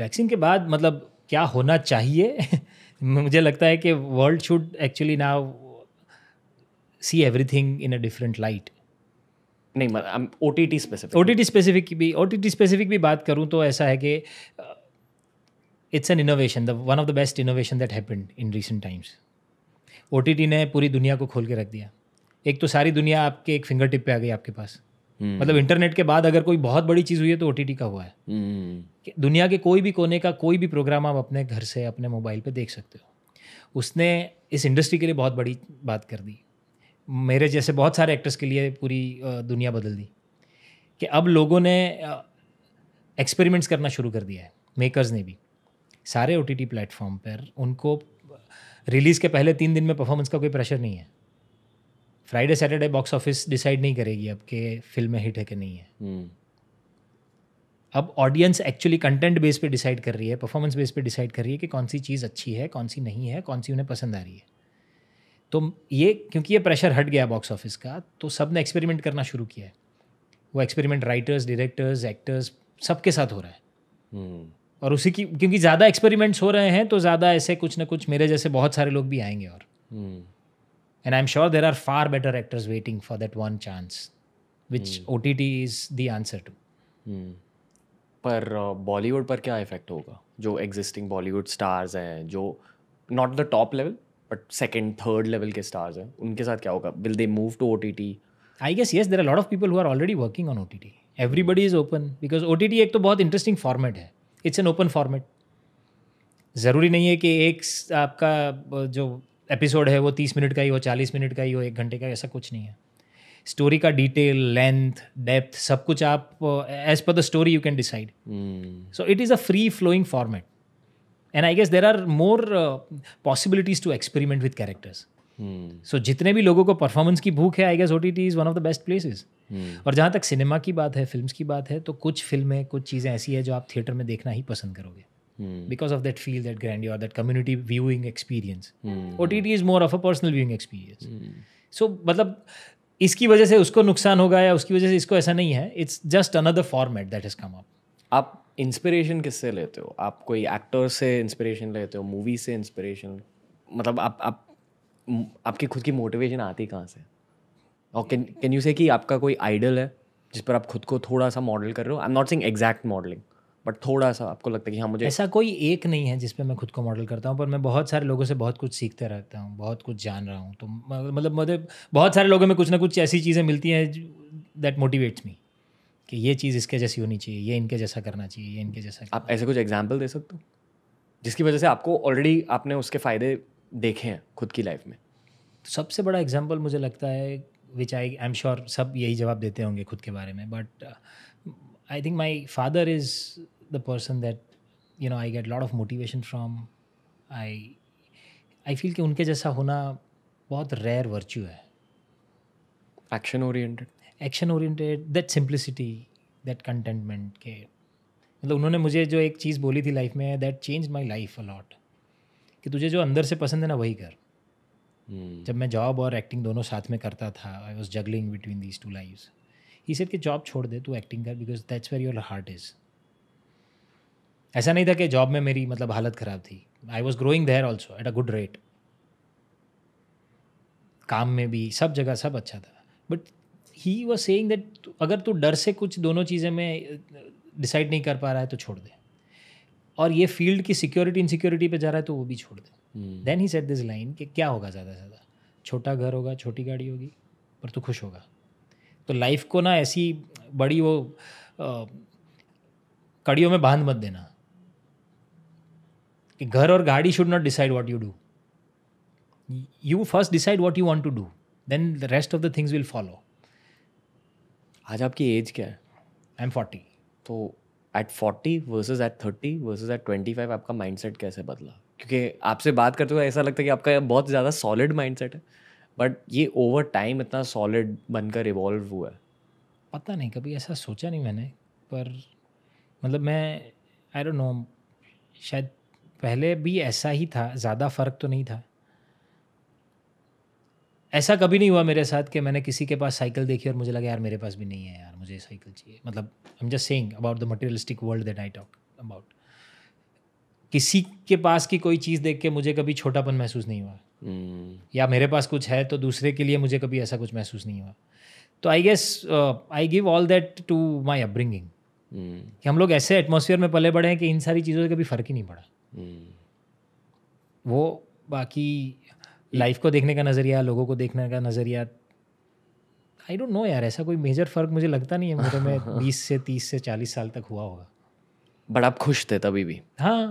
Speaker 2: वैक्सीन के बाद मतलब
Speaker 1: क्या होना चाहिए मुझे लगता है कि world should actually now see everything in a different light नहीं O T T specific O T T specific की भी ओ टी टी स्पेसिफिक भी बात करूँ तो ऐसा है कि it's an innovation the one of the best innovation that happen in recent times O T T ने पूरी दुनिया को खोल के रख दिया एक तो सारी दुनिया आपके एक फिंगर टिप पे आ गई आपके पास हम्म। मतलब इंटरनेट के बाद अगर कोई बहुत बड़ी चीज़ हुई है तो ओ का हुआ है
Speaker 3: हम्म।
Speaker 1: दुनिया के कोई भी कोने का कोई भी प्रोग्राम आप अपने घर से अपने मोबाइल पे देख सकते हो उसने इस इंडस्ट्री के लिए बहुत बड़ी बात कर दी मेरे जैसे बहुत सारे एक्टर्स के लिए पूरी दुनिया बदल दी कि अब लोगों ने एक्सपेरिमेंट्स करना शुरू कर दिया है मेकर्स ने भी सारे ओ टी प्लेटफॉर्म पर उनको रिलीज़ के पहले तीन दिन में परफॉर्मेंस का कोई प्रेशर नहीं है Friday Saturday box office decide नहीं करेगी अब कि फिल्म हिट है कि नहीं है hmm. अब ऑडियंस एक्चुअली कंटेंट बेस पे डिसाइड कर रही है परफॉर्मेंस बेस पे डिसाइड कर रही है कि कौन सी चीज़ अच्छी है कौन सी नहीं है कौन सी उन्हें पसंद आ रही है तो ये क्योंकि ये प्रेशर हट गया बॉक्स ऑफिस का तो सब ने एक्सपेरिमेंट करना शुरू किया है वो एक्सपेरिमेंट राइटर्स डायरेक्टर्स एक्टर्स सबके साथ हो रहा है hmm. और उसी की क्योंकि ज़्यादा एक्सपेरिमेंट्स हो रहे हैं तो ज़्यादा ऐसे कुछ ना कुछ मेरे जैसे बहुत सारे लोग भी आएंगे और
Speaker 3: hmm.
Speaker 1: And I'm sure there are far better actors waiting for that one chance, which hmm. OTT is the answer to.
Speaker 2: Hmm. पर बॉलीवुड uh, पर क्या इफेक्ट होगा जो एग्जिस्टिंग बॉलीवुड स्टार्स हैं जो not the top level but second third level के stars हैं उनके साथ क्या होगा will they move to O T T
Speaker 1: I guess yes there are lot of people who are already working on O T T everybody is open because O T T एक तो बहुत interesting format है it's an open format ज़रूरी नहीं है कि एक आपका uh, जो एपिसोड है वो तीस मिनट का ही हो चालीस मिनट का ही हो एक घंटे का ऐसा कुछ नहीं है स्टोरी का डिटेल लेंथ डेप्थ सब कुछ आप एज पर the story you can decide so it is a free flowing format and I guess there are more possibilities to experiment with characters so जितने भी लोगों को परफॉर्मेंस की भूख है I guess O T T is one of the best places और जहाँ तक सिनेमा की बात है फिल्म की बात है तो कुछ फिल्में कुछ चीज़ें ऐसी है जो आप थिएटर में देखना ही पसंद करोगे of that feel that grandeur that community viewing experience O T T is more of a personal viewing experience so मतलब इसकी वजह से उसको नुकसान होगा या उसकी वजह से इसको ऐसा नहीं है it's just another format that has come up
Speaker 2: आप इंस्पिरेशन किससे लेते हो आप कोई एक्टर से इंस्पिरेशन लेते हो मूवी से इंस्पिरेशन मतलब आप आप आपकी खुद की मोटिवेशन आती कहाँ से और कैन कैन यू से कि आपका कोई आइडल है जिस पर आप खुद को थोड़ा सा मॉडल कर रहे हो I am not saying exact modelling but थोड़ा सा आपको लगता है कि हाँ मुझे ऐसा कोई एक
Speaker 1: नहीं है जिसपे मैं खुद को मॉडल करता हूँ पर मैं बहुत सारे लोगों से बहुत कुछ सीखते रहता हूँ बहुत कुछ जान रहा हूँ तो मतलब मतलब बहुत सारे लोगों में कुछ ना कुछ ऐसी चीज़ें मिलती हैं दैट मोटिवेट्स मी कि ये चीज़ इसके जैसी होनी चाहिए ये इनके जैसा करना चाहिए ये इनके जैसा
Speaker 2: आप ऐसे कुछ एग्जाम्पल दे सकते हो जिसकी वजह से आपको ऑलरेडी आपने उसके फ़ायदे देखे हैं खुद की लाइफ में
Speaker 1: तो सबसे बड़ा एग्जाम्पल मुझे लगता है which I I am sure सब यही जवाब देते होंगे खुद के बारे में but I think my father is the person that you know I get a lot of motivation from. I I feel कि उनके जैसा होना
Speaker 2: बहुत रेयर वर्च्यू है action oriented
Speaker 1: action oriented that simplicity that contentment के मतलब उन्होंने मुझे जो एक चीज़ बोली थी लाइफ में that change my life a lot कि तुझे जो अंदर से पसंद है ना वही कर hmm. जब मैं जॉब और एक्टिंग दोनों साथ में करता था I was juggling between these two life he set कि जॉब छोड़ दे तू एक्टिंग कर because that's where your heart is ऐसा नहीं था कि जॉब में मेरी मतलब हालत ख़राब थी I was growing there also at a good rate काम में भी सब जगह सब अच्छा था but he was saying that अगर तू डर से कुछ दोनों चीज़ें में डिसाइड नहीं कर पा रहा है तो छोड़ दे और ये फील्ड की सिक्योरिटी इन सिक्योरिटी पर जा रहा है तो वो भी छोड़ दे then he said this line कि क्या होगा ज़्यादा से ज़्यादा छोटा घर होगा छोटी गाड़ी होगी पर तू खुश होगा तो लाइफ को ना ऐसी बड़ी वो आ, कड़ियों में बांध मत देना कि घर और गाड़ी should not decide what you do you first decide what you want to do then the rest of the things will follow
Speaker 2: आज आपकी एज क्या है आई एम फोर्टी तो at forty versus at thirty versus at twenty five आपका mindset कैसे बदला क्योंकि आपसे बात करते हुए ऐसा लगता है कि आपका बहुत ज़्यादा सॉलिड माइंड सेट है बट ये ओवर टाइम इतना सॉलिड बनकर इवॉल्व हुआ है
Speaker 1: पता नहीं कभी ऐसा सोचा नहीं मैंने पर मतलब मैं आई डोंट नो शायद पहले भी ऐसा ही था ज़्यादा फ़र्क तो नहीं था ऐसा कभी नहीं हुआ मेरे साथ कि मैंने किसी के पास साइकिल देखी और मुझे लगा यार मेरे पास भी नहीं है यार मुझे साइकिल चाहिए मतलब I am just saying about the materialistic world that I talk about किसी के पास की कोई चीज़ देख के मुझे कभी छोटापन महसूस नहीं हुआ mm. या मेरे पास कुछ है तो दूसरे के लिए मुझे कभी ऐसा कुछ महसूस नहीं हुआ तो I guess I give all that to my upbringing कि हम लोग ऐसे एटमोसफियर में पले बढ़े हैं कि इन सारी चीज़ों से कभी फ़र्क ही नहीं पड़ा वो बाकी लाइफ को देखने का नज़रिया लोगों को देखने का नज़रिया आई डोंट नो यार ऐसा कोई मेजर फ़र्क मुझे लगता नहीं है मेरे तो में बीस
Speaker 2: से तीस से चालीस
Speaker 1: साल तक हुआ होगा
Speaker 2: बट आप खुश थे तभी भी
Speaker 1: हाँ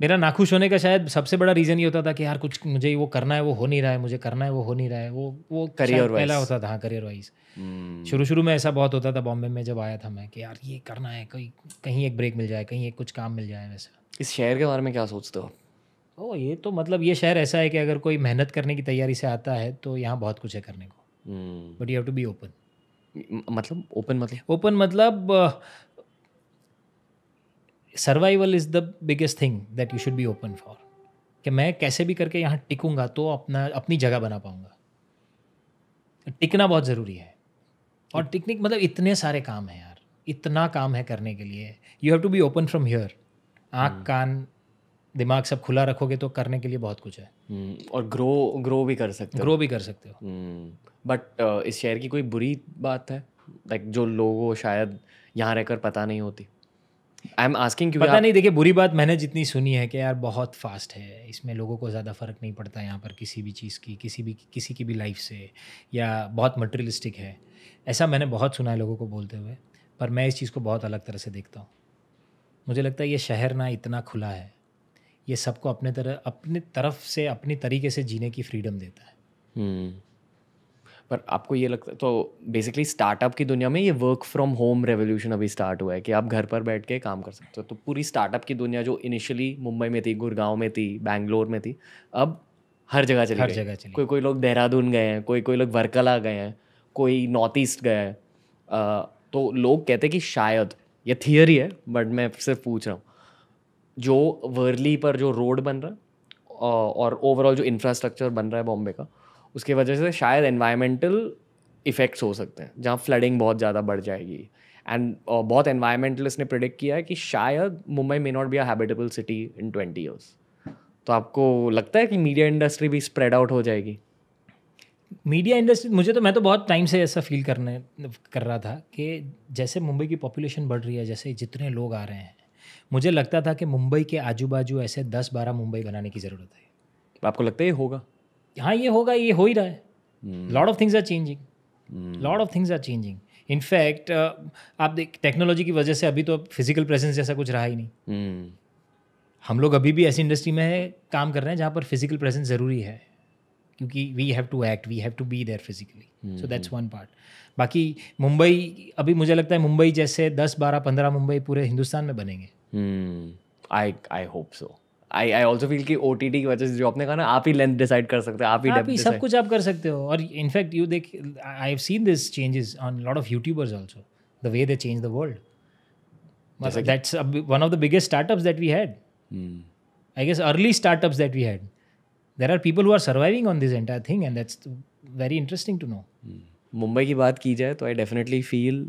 Speaker 1: मेरा नाखुश होने का शायद सबसे बड़ा रीज़न ये होता था कि यार कुछ मुझे वो करना है वो हो नहीं रहा है मुझे करना है वो हो नहीं रहा है वो वो करियर पहला होता था हाँ करियर वाइज hmm. शुरू शुरू में ऐसा बहुत होता था बॉम्बे में जब आया था मैं कि यार ये करना है कहीं कहीं एक ब्रेक मिल जाए कहीं एक कुछ काम मिल
Speaker 2: जाए वैसा इस शहर के बारे में क्या सोचते हो
Speaker 1: ओ ये तो मतलब ये शहर ऐसा है कि अगर कोई मेहनत करने की तैयारी से आता है तो यहाँ बहुत कुछ है करने
Speaker 2: को but you have to be open
Speaker 1: मतलब ओपन मतलब ओपन मतलब survival is the biggest thing that you should be open for कि मैं कैसे भी करके यहाँ टिकूँगा तो अपना अपनी जगह बना पाऊँगा टिकना बहुत ज़रूरी है और टिकनिक मतलब इतने सारे काम हैं यार इतना काम है करने के लिए you have to be open from here आँख हम्म। कान दिमाग सब खुला रखोगे तो करने के लिए बहुत कुछ है
Speaker 2: हम्म, और ग्रो ग्रो भी कर सकते हो ग्रो भी कर सकते हो बट हम्म, uh, इस शहर की कोई बुरी बात है लाइक जो लोगों शायद यहाँ रहकर पता नहीं होती आई एम आस्किंग क्योंकि पता नहीं देखिए बुरी
Speaker 1: बात मैंने जितनी सुनी है कि यार बहुत फास्ट है इसमें लोगों को ज़्यादा फ़र्क नहीं पड़ता यहाँ पर किसी भी चीज़ की किसी भी किसी की भी लाइफ से या बहुत मटेरियलिस्टिक है ऐसा मैंने बहुत सुना है लोगों को बोलते हुए पर मैं इस चीज़ को बहुत अलग तरह से देखता हूँ मुझे लगता है ये शहर ना इतना खुला है ये सबको अपने तरह अपने तरफ से अपनी तरीके से जीने की
Speaker 2: फ्रीडम देता है हम्म। पर आपको ये लगता है तो बेसिकली स्टार्टअप की दुनिया में ये वर्क फ्रॉम होम रेवोल्यूशन अभी स्टार्ट हुआ है कि आप घर पर बैठ के काम कर सकते हो तो पूरी स्टार्टअप की दुनिया जो इनिशियली मुंबई में थी गुड़गांव में थी बैंगलोर में थी अब हर जगह चली हर जगह चली कोई कोई लोग देहरादून गए हैं कोई कोई लोग वर्कला गए हैं कोई नॉर्थ ईस्ट गए हैं तो लोग कहते हैं कि शायद ये थियरी है बट मैं सिर्फ पूछ रहा हूँ जो वर्ली पर जो रोड बन रहा है और ओवरऑल जो इंफ्रास्ट्रक्चर बन रहा है बॉम्बे का उसके वजह से शायद एनवायरमेंटल इफ़ेक्ट्स हो सकते हैं जहाँ फ्लडिंग बहुत ज़्यादा बढ़ जाएगी एंड uh, बहुत एनवायरमेंटलिस्ट ने प्रिडिक्ट किया है कि शायद Mumbai may not be habitable habitable city in twenty years तो आपको लगता है कि मीडिया इंडस्ट्री भी स्प्रेड आउट हो जाएगी
Speaker 1: मीडिया इंडस्ट्री मुझे तो मैं तो बहुत टाइम से ऐसा फील करने कर रहा था कि जैसे मुंबई की पॉपुलेशन बढ़ रही है जैसे जितने लोग आ रहे हैं मुझे लगता था कि मुंबई के आजू बाजू ऐसे दस बारह मुंबई बनाने की ज़रूरत
Speaker 2: है आपको लगता है ये होगा
Speaker 1: हाँ ये होगा ये हो ही रहा है lot of things are changing lot of things are changing in fact आप देख टेक्नोलॉजी की वजह से अभी तो फिजिकल प्रेजेंस जैसा कुछ रहा ही नहीं हम्म। हम लोग अभी भी ऐसी इंडस्ट्री में काम कर रहे हैं जहाँ पर फिजिकल प्रेजेंस ज़रूरी है क्योंकि we have to act we have to be there physically so that's one part बाकी मुंबई अभी मुझे लगता है मुंबई जैसे दस बारह पंद्रह मुंबई पूरे हिंदुस्तान में
Speaker 2: बनेंगे I I hope so I I also feel की ओ टी टी की वजह से जो आपने कहा ना आप ही लेंथ डिसाइड कर सकते हो आप ही आप ही सब कुछ
Speaker 1: आप कर सकते हो और इनफैक्ट यू देख I have seen this changes on lot of YouTubers also the way they change the world that's one of the biggest startups that we had I guess early startups that we had there are people who are surviving on this entire thing and that's very interesting to know
Speaker 2: Mumbai की बात की जाए तो I definitely feel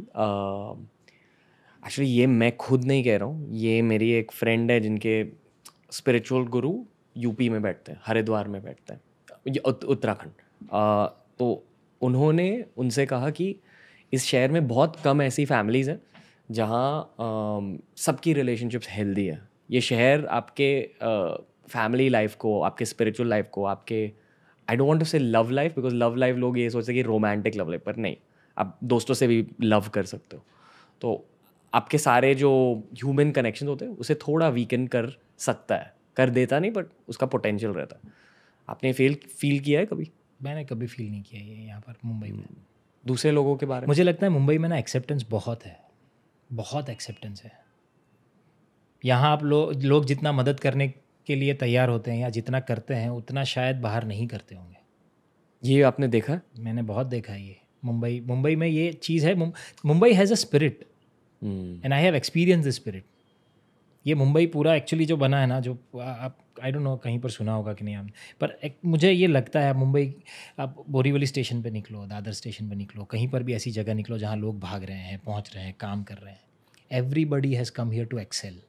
Speaker 2: actually ये मैं खुद नहीं कह रहा हूँ ये मेरी एक फ्रेंड है जिनके स्पिरिचुअल गुरु यूपी में बैठते हैं हरिद्वार में बैठते हैं उत, उत्तराखंड तो उन्होंने उनसे कहा कि इस शहर में बहुत कम ऐसी फैमिलीज़ हैं जहाँ सबकी रिलेशनशिप्स हेल्दी है ये शहर आपके फैमिली लाइफ को आपके स्पिरिचुअल लाइफ को आपके I don't want to say love life because love life लोग ये सोचते कि रोमांटिक लव लाइफ पर नहीं आप दोस्तों से भी लव कर सकते हो तो आपके सारे जो ह्यूमन कनेक्शन होते हैं उसे थोड़ा वीकेंड कर सकता है कर देता नहीं बट उसका पोटेंशियल रहता है आपने फील फील किया है कभी
Speaker 1: मैंने कभी फील नहीं किया ये यहाँ पर मुंबई में
Speaker 2: हम्म। दूसरे लोगों के बारे में मुझे
Speaker 1: लगता है मुंबई में ना एक्सेप्टेंस बहुत है बहुत एक्सेप्टेंस है यहाँ आप लोग लो जितना मदद करने के लिए तैयार होते हैं या जितना करते हैं उतना शायद बाहर नहीं करते होंगे
Speaker 2: ये आपने देखा मैंने
Speaker 1: बहुत देखा ये मुंबई मुंबई में ये चीज़ है Mumbai has a spirit and I have experience the spirit ये मुंबई पूरा एक्चुअली जो बना है ना जो आप आई डोंट नो कहीं पर सुना होगा कि नहीं आपने पर एक, मुझे ये लगता है मुंबई आप बोरीवली स्टेशन पे निकलो दादर स्टेशन पे निकलो कहीं पर भी ऐसी जगह निकलो जहाँ लोग भाग रहे हैं पहुँच रहे हैं काम कर रहे हैं everybody has come here to excel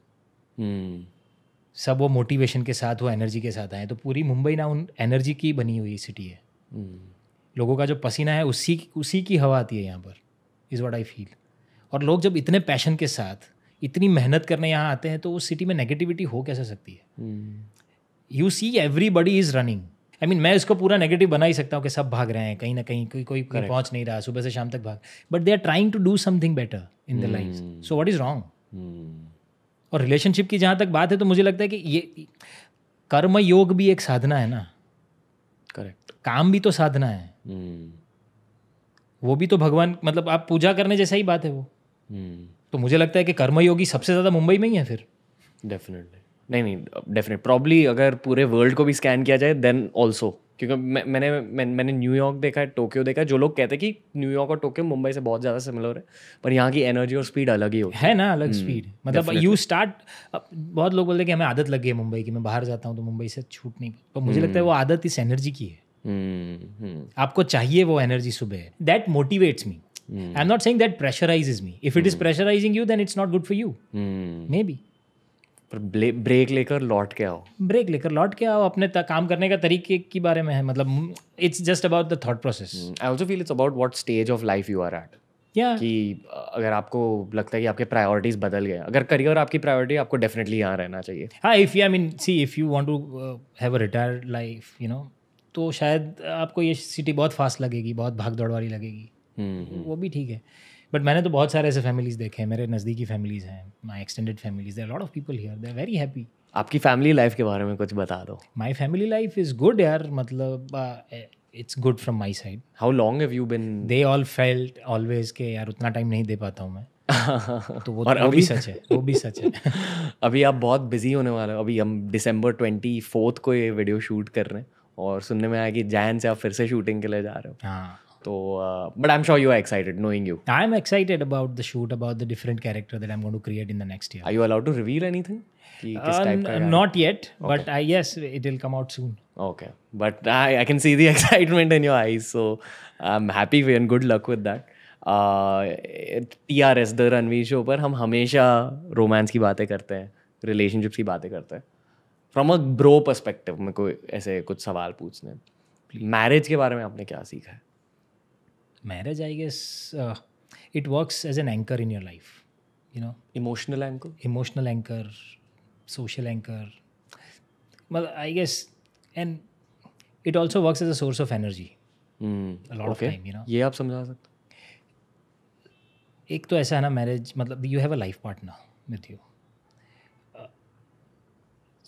Speaker 1: सब वो मोटिवेशन के साथ वो एनर्जी के साथ आए तो पूरी मुंबई ना उन एनर्जी की बनी हुई सिटी है हम्म। लोगों का जो पसीना है उसी उसी की हवा आती है यहाँ पर इज़ वाट आई फील और लोग जब इतने पैशन के साथ इतनी मेहनत करने यहाँ आते हैं तो उस सिटी में नेगेटिविटी हो कैसे सकती है you see everybody is running I mean मैं इसको पूरा नेगेटिव बना ही सकता हूँ कि सब भाग रहे हैं कहीं ना कहीं कोई कोई पहुंच नहीं रहा सुबह से शाम तक भाग but they are trying to do something better in the life so what is wrong और रिलेशनशिप की जहाँ तक बात है तो मुझे लगता है कि ये कर्म योग भी एक साधना है ना करेक्ट काम भी तो साधना है हम्म। वो भी तो भगवान मतलब आप पूजा करने जैसा ही बात है वो हम्म। तो मुझे लगता है कि कर्मयोगी सबसे ज़्यादा मुंबई में ही है फिर
Speaker 2: डेफिनेटली नहीं नहीं डेफिनेट प्रॉब्ली अगर पूरे वर्ल्ड को भी स्कैन किया जाए देन ऑल्सो क्योंकि मैं, मैंने मैं, मैंने न्यूयॉर्क देखा है टोक्यो देखा है जो लोग कहते हैं कि न्यूयॉर्क और टोक्यो मुंबई से बहुत ज़्यादा सिमिलर है पर यहाँ की एनर्जी और स्पीड अलग ही हो है ना अलग स्पीड hmm, मतलब यू स्टार्ट बहुत
Speaker 1: लोग बोलते हैं कि हमें आदत लग गई है मुंबई की मैं बाहर जाता हूँ तो मुंबई से छूट नहीं पर मुझे hmm. लगता है वो आदत इस एनर्जी की है hmm, आपको चाहिए वो एनर्जी सुबह that motivates me Mm. I'm not saying that pressurizes me. If it mm. is hmm. pressurizing you, then it's not good for you. Mm. Maybe. पर
Speaker 2: ब्रेक लेकर लौट के आओ
Speaker 1: ब्रेक लेकर लौट के आओ अपने काम करने का तरीके के बारे में है मतलब
Speaker 2: it's just about the thought process I also feel it's about what stage of life you are at या कि अगर आपको लगता है कि आपके प्रायोरिटीज बदल गए अगर करियर आपकी प्रायोरिटी आपको डेफिनेटली यहाँ रहना चाहिए
Speaker 1: हाँ if you I mean see if you want to have a retired life you know तो शायद आपको ये सिटी बहुत फास्ट लगेगी बहुत भाग दौड़ वाली लगेगी वो भी ठीक है बट मैंने तो बहुत सारे ऐसे फैमिलीज देखे हैं मेरे नज़दीकी फैमिलीज हैं my extended families there lot of people here they very happy
Speaker 2: आपकी फैमिली लाइफ के बारे में कुछ बता दो
Speaker 1: my family life is good यार मतलब it's good from my side
Speaker 2: how long have you been they all felt always के यार उतना
Speaker 1: टाइम नहीं दे पाता हूँ मैं तो वो और तो वो भी सच है वो भी सच
Speaker 2: है अभी आप बहुत बिजी होने वाले हो अभी हम दिसंबर ट्वेंटी फोर्थ को ये वीडियो शूट कर रहे हैं और सुनने में आया कि जैन से आप फिर से शूटिंग के लिए जा रहे हो हाँ So, but I'm sure you are excited knowing you. I'm
Speaker 1: excited about the shoot, about the different character that I'm going to create in the next year.
Speaker 2: Are you allowed to reveal anything? Um, not
Speaker 1: yet, okay. but I, yes, it will come out soon.
Speaker 2: Okay, but I, I, can see the excitement in your eyes, so I'm happy and good luck with that. T R S the Ranveer show पर हम हमेशा romance की बातें करते हैं relationships की बातें करते हैं फ्रॉम अ ब्रो पर्सपेक्टिव में कोई ऐसे कुछ सवाल पूछने मैरिज के बारे में आपने क्या सीखा है
Speaker 1: marriage i guess uh, it works as an anchor in your life you know emotional anchor emotional anchor social anchor well i guess and it also works as a source of energy
Speaker 2: mm. a lot okay. of time you know ये आप समझा सकते
Speaker 1: एक तो ऐसा है ना marriage मतलब you have a life partner with you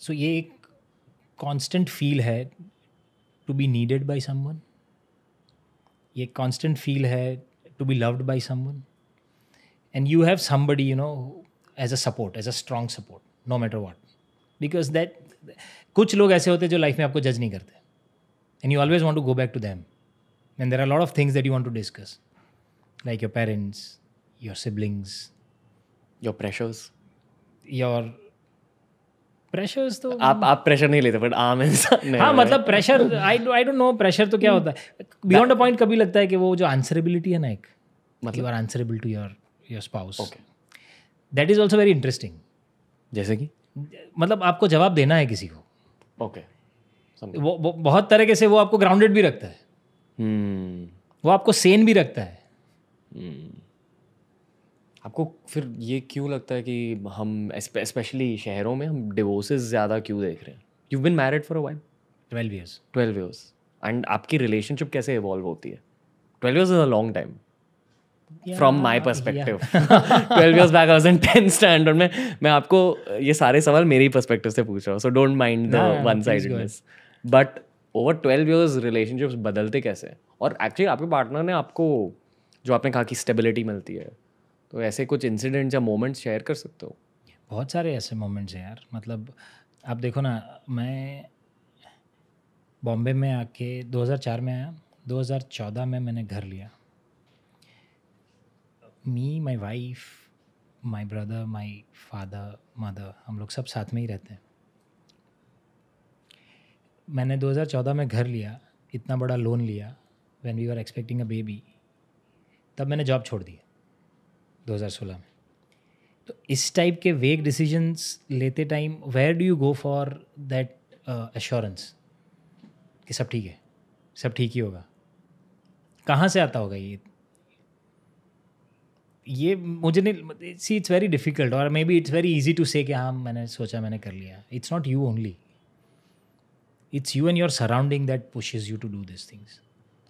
Speaker 1: so ये एक कांस्टेंट फील है to be needed by someone ये कॉन्स्टेंट फील है to be loved by some and you have somebody you know as a support as a strong support no matter what because that कुछ लोग ऐसे होते हैं जो life में आपको जज नहीं करते and you always want to go back to them and there are lot of things that you want to discuss like your parents
Speaker 2: your siblings your pressures
Speaker 1: your pressures तो आप आप
Speaker 2: प्रेशर नहीं लेते बट आम इंसान हाँ मतलब pressure
Speaker 1: I I don't know pressure तो क्या होता है बियॉन्ड अ पॉइंट कभी लगता है कि वो जो आंसरेबिलिटी है ना एक
Speaker 2: मतलब you are answerable
Speaker 1: to your your spouse that is also very interesting जैसे कि मतलब आपको जवाब देना है किसी को ओके okay. वो, वो बहुत तरीके से वो आपको ग्राउंडेड
Speaker 2: भी रखता है hmm.
Speaker 1: वो आपको सेन भी रखता
Speaker 2: है hmm. आपको फिर ये क्यों लगता है कि हम स्पेशली शहरों में हम डिवोर्सेज ज़्यादा क्यों देख रहे हैं you been married for a while twelve years twelve years and आपकी रिलेशनशिप कैसे इवॉल्व होती है twelve years is a long time from my perspective twelve years back I tenth standard में मैं आपको ये सारे सवाल मेरी परस्पेक्टिव से पूछ रहा हूँ so don't mind the one sidedness but over twelve years relationships बदलते कैसे और एक्चुअली आपके पार्टनर ने आपको जो आपने कहा कि स्टेबिलिटी मिलती है तो ऐसे कुछ इंसिडेंट या मोमेंट्स शेयर कर सकते हो
Speaker 1: बहुत सारे ऐसे मोमेंट्स हैं यार मतलब आप देखो ना मैं बॉम्बे में आके 2004 में आया 2014 में मैंने घर लिया me my wife my brother my father mother हम लोग सब साथ में ही रहते हैं मैंने 2014 में घर लिया इतना बड़ा लोन लिया when we are expecting a baby तब मैंने जॉब छोड़ दी 2016 में तो इस टाइप के वेग डिसीजंस लेते time where do you go for that assurance कि सब ठीक है सब ठीक ही होगा कहाँ से आता होगा ये ये मुझे नहीं सी इट्स वेरी डिफिकल्ट और maybe it's very easy to say कि हाँ मैंने सोचा मैंने कर लिया it's not you only it's you and your surrounding that pushes you to do this things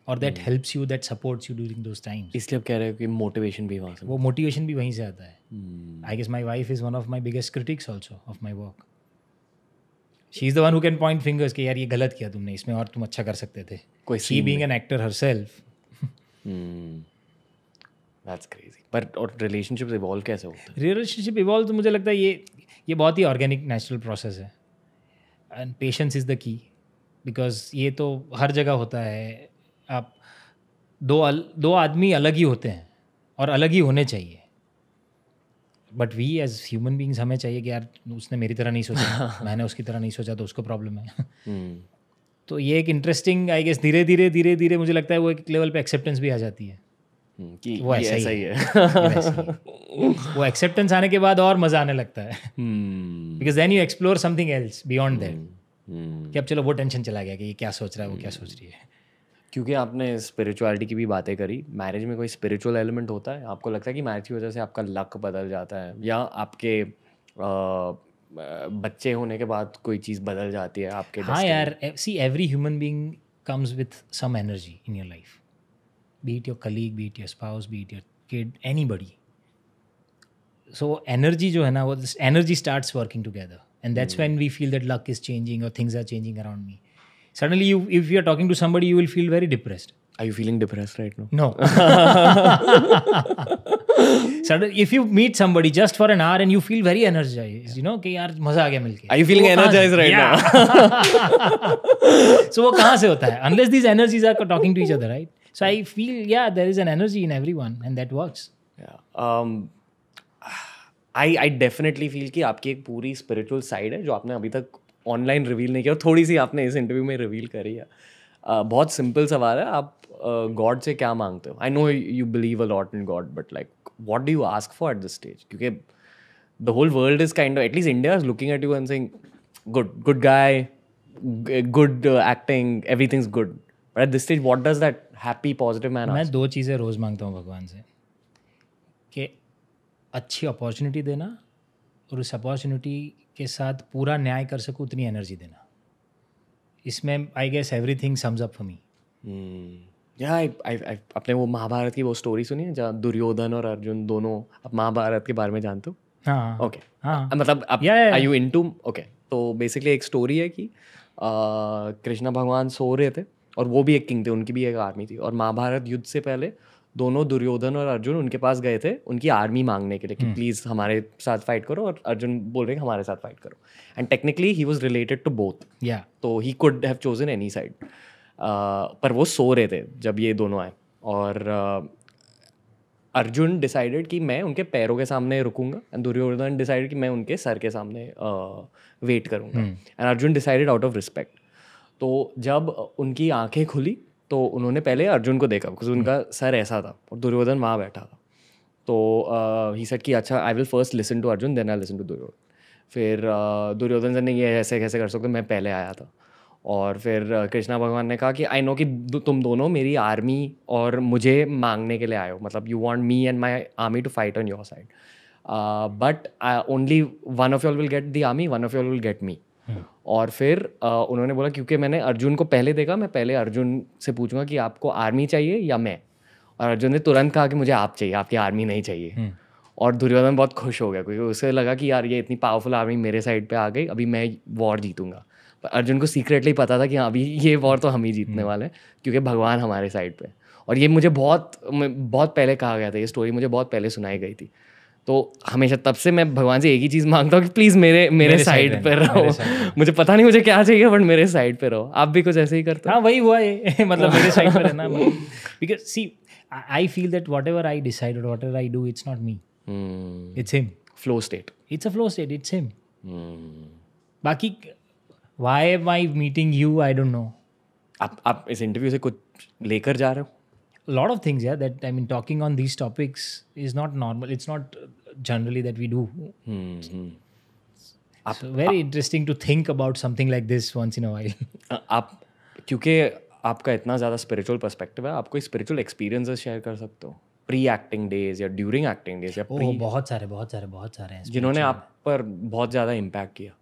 Speaker 1: और that helps you that supports you during those times
Speaker 2: इसलिए कह रहे हो कि मोटिवेशन भी वहाँ
Speaker 1: से वो मोटिवेशन भी वहीं से आता है I guess my wife is one of my biggest critics also of my work she is the one who can point fingers कि यार ये गलत किया तुमने इसमें और तुम अच्छा कर सकते थे कोई she being an actor herself
Speaker 2: that's crazy पर और रिलेशनशिप इवॉल्व कैसे होता
Speaker 1: है रिलेशनशिप इवॉल्व तो मुझे लगता है ये ये बहुत ही ऑर्गेनिक नेचुरल प्रोसेस है and patience is the key because ये तो हर जगह होता है आप दो अल, दो आदमी अलग ही होते हैं और अलग ही होने चाहिए but we as human beings हमें चाहिए कि यार उसने मेरी तरह नहीं सोचा मैंने उसकी तरह नहीं सोचा तो उसको प्रॉब्लम है hmm. तो ये एक इंटरेस्टिंग आई गेस धीरे धीरे धीरे धीरे मुझे लगता है वो एक लेवल पे एक्सेप्टेंस भी आ जाती है hmm, कि वो ऐसा, ऐसा ही है, है। वो एक्सेप्टेंस आने के बाद और मज़ा आने लगता है because then you explore something else beyond
Speaker 2: that
Speaker 1: कि अब चलो वो टेंशन चला गया कि ये क्या सोच रहा है वो क्या सोच रही है
Speaker 2: क्योंकि आपने स्पिरिचुअलिटी की भी बातें करी मैरिज में कोई स्पिरिचुअल एलिमेंट होता है आपको लगता है कि मैरिज की वजह से आपका लक बदल जाता है या आपके आ, बच्चे होने के बाद कोई चीज़ बदल जाती है आपके हाँ यार see every
Speaker 1: human being comes with some energy in your life be it your colleague be it your spouse be it your kid anybody so energy जो है ना वो energy start working together and that's when we feel that luck is changing और things are changing around me suddenly you if you are talking to somebody you
Speaker 2: will feel very depressed are you feeling depressed right now no
Speaker 1: suddenly if you meet somebody just for an hour and you feel very energized yeah. you know कि yaar maza aa gaya milke are you feeling so energized right yeah. now so wo kahan se hota hai unless these
Speaker 2: energies are talking to each other right
Speaker 1: so yeah. I feel yeah there is an energy in everyone and that works
Speaker 2: yeah um I I definitely feel कि आपकी एक पूरी spiritual side है जो आपने अभी तक online reveal नहीं किया थोड़ी सी आपने इस इंटरव्यू में रिवील करी है uh, बहुत सिंपल सवाल है आप गॉड uh, से क्या मांगते हो I know you believe a lot in God but like what do you ask for at this stage क्योंकि the whole world is kind of at least India is looking at you and sing good good guy good acting every is good but at this stage what does that happy positive man मैं
Speaker 1: दो चीज़ें रोज़ मांगता हूँ भगवान से कि अच्छी opportunity देना और उस अपॉर्चुनिटी के साथ पूरा न्याय कर सकूँ उतनी एनर्जी देना इसमें I guess everything sums up for me
Speaker 2: अपने वो महाभारत की वो स्टोरी सुनी है जहाँ दुर्योधन और अर्जुन दोनों आप महाभारत के बारे में जानते हो हाँ ओके
Speaker 1: हाँ uh, मतलब
Speaker 2: I you into okay तो बेसिकली एक स्टोरी है कि uh, कृष्णा भगवान सो रहे थे और वो भी एक किंग थे उनकी भी एक आर्मी थी और महाभारत युद्ध से पहले दोनों दुर्योधन और अर्जुन उनके पास गए थे उनकी आर्मी मांगने के लिए कि प्लीज़ हम्म। हमारे साथ फाइट करो और अर्जुन बोल रहे हैं हमारे साथ फाइट करो and technically he was related to both तो he could have chosen any side पर वो सो रहे थे जब ये दोनों आए और uh, अर्जुन डिसाइडेड कि मैं उनके पैरों के सामने रुकूंगा एंड दुर्योधन डिसाइडेड कि मैं उनके सर के सामने वेट uh, करूंगा and hmm. Arjun decided out of respect तो जब उनकी आंखें खुली तो उन्होंने पहले अर्जुन को देखा बिकॉज उनका सर ऐसा था और दुर्योधन वहाँ बैठा था तो ही सेट कि अच्छा I will first listen to Arjun then I listen to Duryodhan फिर दुर्योधन सर ने ये ऐसे कैसे कर सकते मैं पहले आया था और फिर कृष्णा भगवान ने कहा कि आई नो कि तुम दोनों मेरी आर्मी और मुझे मांगने के लिए आए हो मतलब you want me and my army to fight on your side but only one of you'll will get the army one of you'll will get me और फिर उन्होंने बोला क्योंकि मैंने अर्जुन को पहले देखा मैं पहले अर्जुन से पूछूंगा कि आपको आर्मी चाहिए या मैं और अर्जुन ने तुरंत कहा कि मुझे आप चाहिए आपकी आर्मी नहीं चाहिए हम्म। और दुर्योधन बहुत खुश हो गया क्योंकि उसे लगा कि यार ये इतनी पावरफुल आर्मी मेरे साइड पर आ गई अभी मैं वॉर जीतूंगा पर अर्जुन को सीक्रेटली पता था कि हाँ अभी ये वॉर तो हम ही जीतने हम्म। वाले हैं क्योंकि भगवान हमारे साइड पर और ये मुझे बहुत बहुत पहले कहा गया था ये स्टोरी मुझे बहुत पहले सुनाई गई थी तो हमेशा तब से मैं भगवान से एक ही चीज़ मांगता हूँ कि प्लीज़ मेरे मेरे मेरे साइड पर रहो मुझे पता नहीं मुझे क्या चाहिए बट मेरे साइड पर रहो आप भी कुछ ऐसे ही करते हाँ वही हुआ है मतलब मेरे साइड पर रहना
Speaker 1: because see I feel that whatever I decide whatever I do it's not me it's him flow state it's a flow state it's him बाकी why am I meeting you I don't know
Speaker 2: आप आप इस interview से कुछ लेकर जा रहे हो
Speaker 1: a lot of things yeah that i mean talking on these topics is not normal it's not generally that we do
Speaker 2: mm-hmm.
Speaker 1: आप, so very आप, interesting to think about something like this once in a while
Speaker 2: आप क्योंकि आपका इतना ज़्यादा spiritual perspective है आप कोई स्पिरिचुअल एक्सपीरियंसेस शेयर कर सकते हो प्री एक्टिंग डेज या ड्यूरिंग एक्टिंग डेज या pre, बहुत सारे बहुत सारे बहुत सारे हैं जिन्होंने आप पर बहुत ज़्यादा इम्पैक्ट किया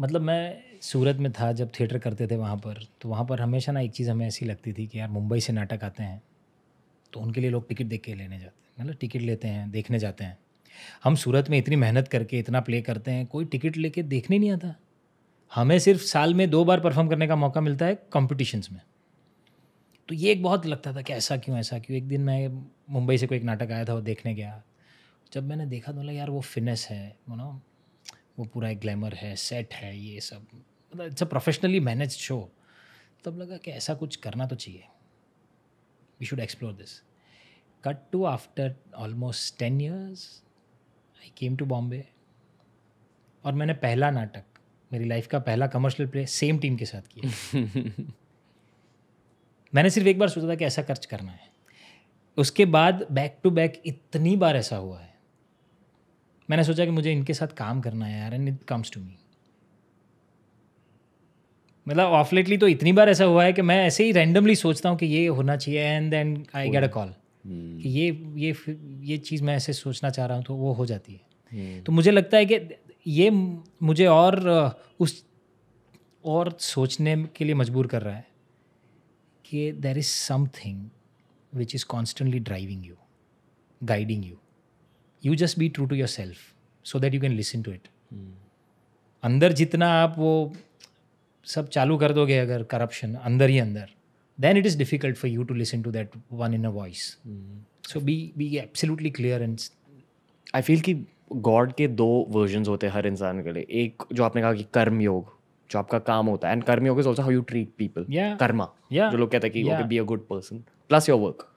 Speaker 1: मतलब मैं सूरत में था जब थिएटर करते थे वहाँ पर तो वहाँ पर हमेशा ना एक चीज़ हमें ऐसी लगती थी कि यार मुंबई से नाटक आते हैं तो उनके लिए लोग टिकट देख के लेने जाते हैं मतलब टिकट लेते हैं देखने जाते हैं हम सूरत में इतनी मेहनत करके इतना प्ले करते हैं कोई टिकट लेके देखने नहीं आता हमें सिर्फ साल में दो बार परफॉर्म करने का मौका मिलता है कॉम्पिटिशन्स में तो ये एक बहुत लगता था कि ऐसा क्यों ऐसा क्यों एक दिन मैं मुंबई से कोई एक नाटक आया था वो देखने गया जब मैंने देखा तो बोला यार वो फिनेस है यू नो वो पूरा एक ग्लैमर है सेट है ये सब मतलब it's a professionally manage show तब लगा कि ऐसा कुछ करना तो चाहिए we should explore this cut to after almost ten years I came to Bombay और मैंने पहला नाटक मेरी लाइफ का पहला कमर्शियल प्ले सेम टीम के साथ
Speaker 3: किया
Speaker 1: मैंने सिर्फ एक बार सोचा था कि ऐसा खर्च करना है उसके बाद बैक टू बैक इतनी बार ऐसा हुआ है मैंने सोचा कि मुझे इनके साथ काम करना है यार and it comes to me मतलब ऑफलेटली तो इतनी बार ऐसा हुआ है कि मैं ऐसे ही रैंडमली सोचता हूँ कि ये होना चाहिए and then I get a call कि ये ये ये चीज़ मैं ऐसे सोचना चाह रहा हूँ तो वो हो जाती है hmm. तो मुझे लगता है कि ये मुझे और उस और सोचने के लिए मजबूर कर रहा है कि there is something which is constantly driving you guiding you you just be true to yourself so that you can listen to it अंदर जितना आप वो सब चालू कर दोगे अगर करप्शन अंदर ही अंदर then it is difficult for you to listen to that one in a voice so be be absolutely
Speaker 2: clear and I feel कि गॉड के दो वर्जन होते हैं हर इंसान के लिए एक जो आपने कहा कि कर्म योग जो आपका काम होता है and karma yoga is also how you treat people karma जो लोग कहते हैं कि be a good person plus your work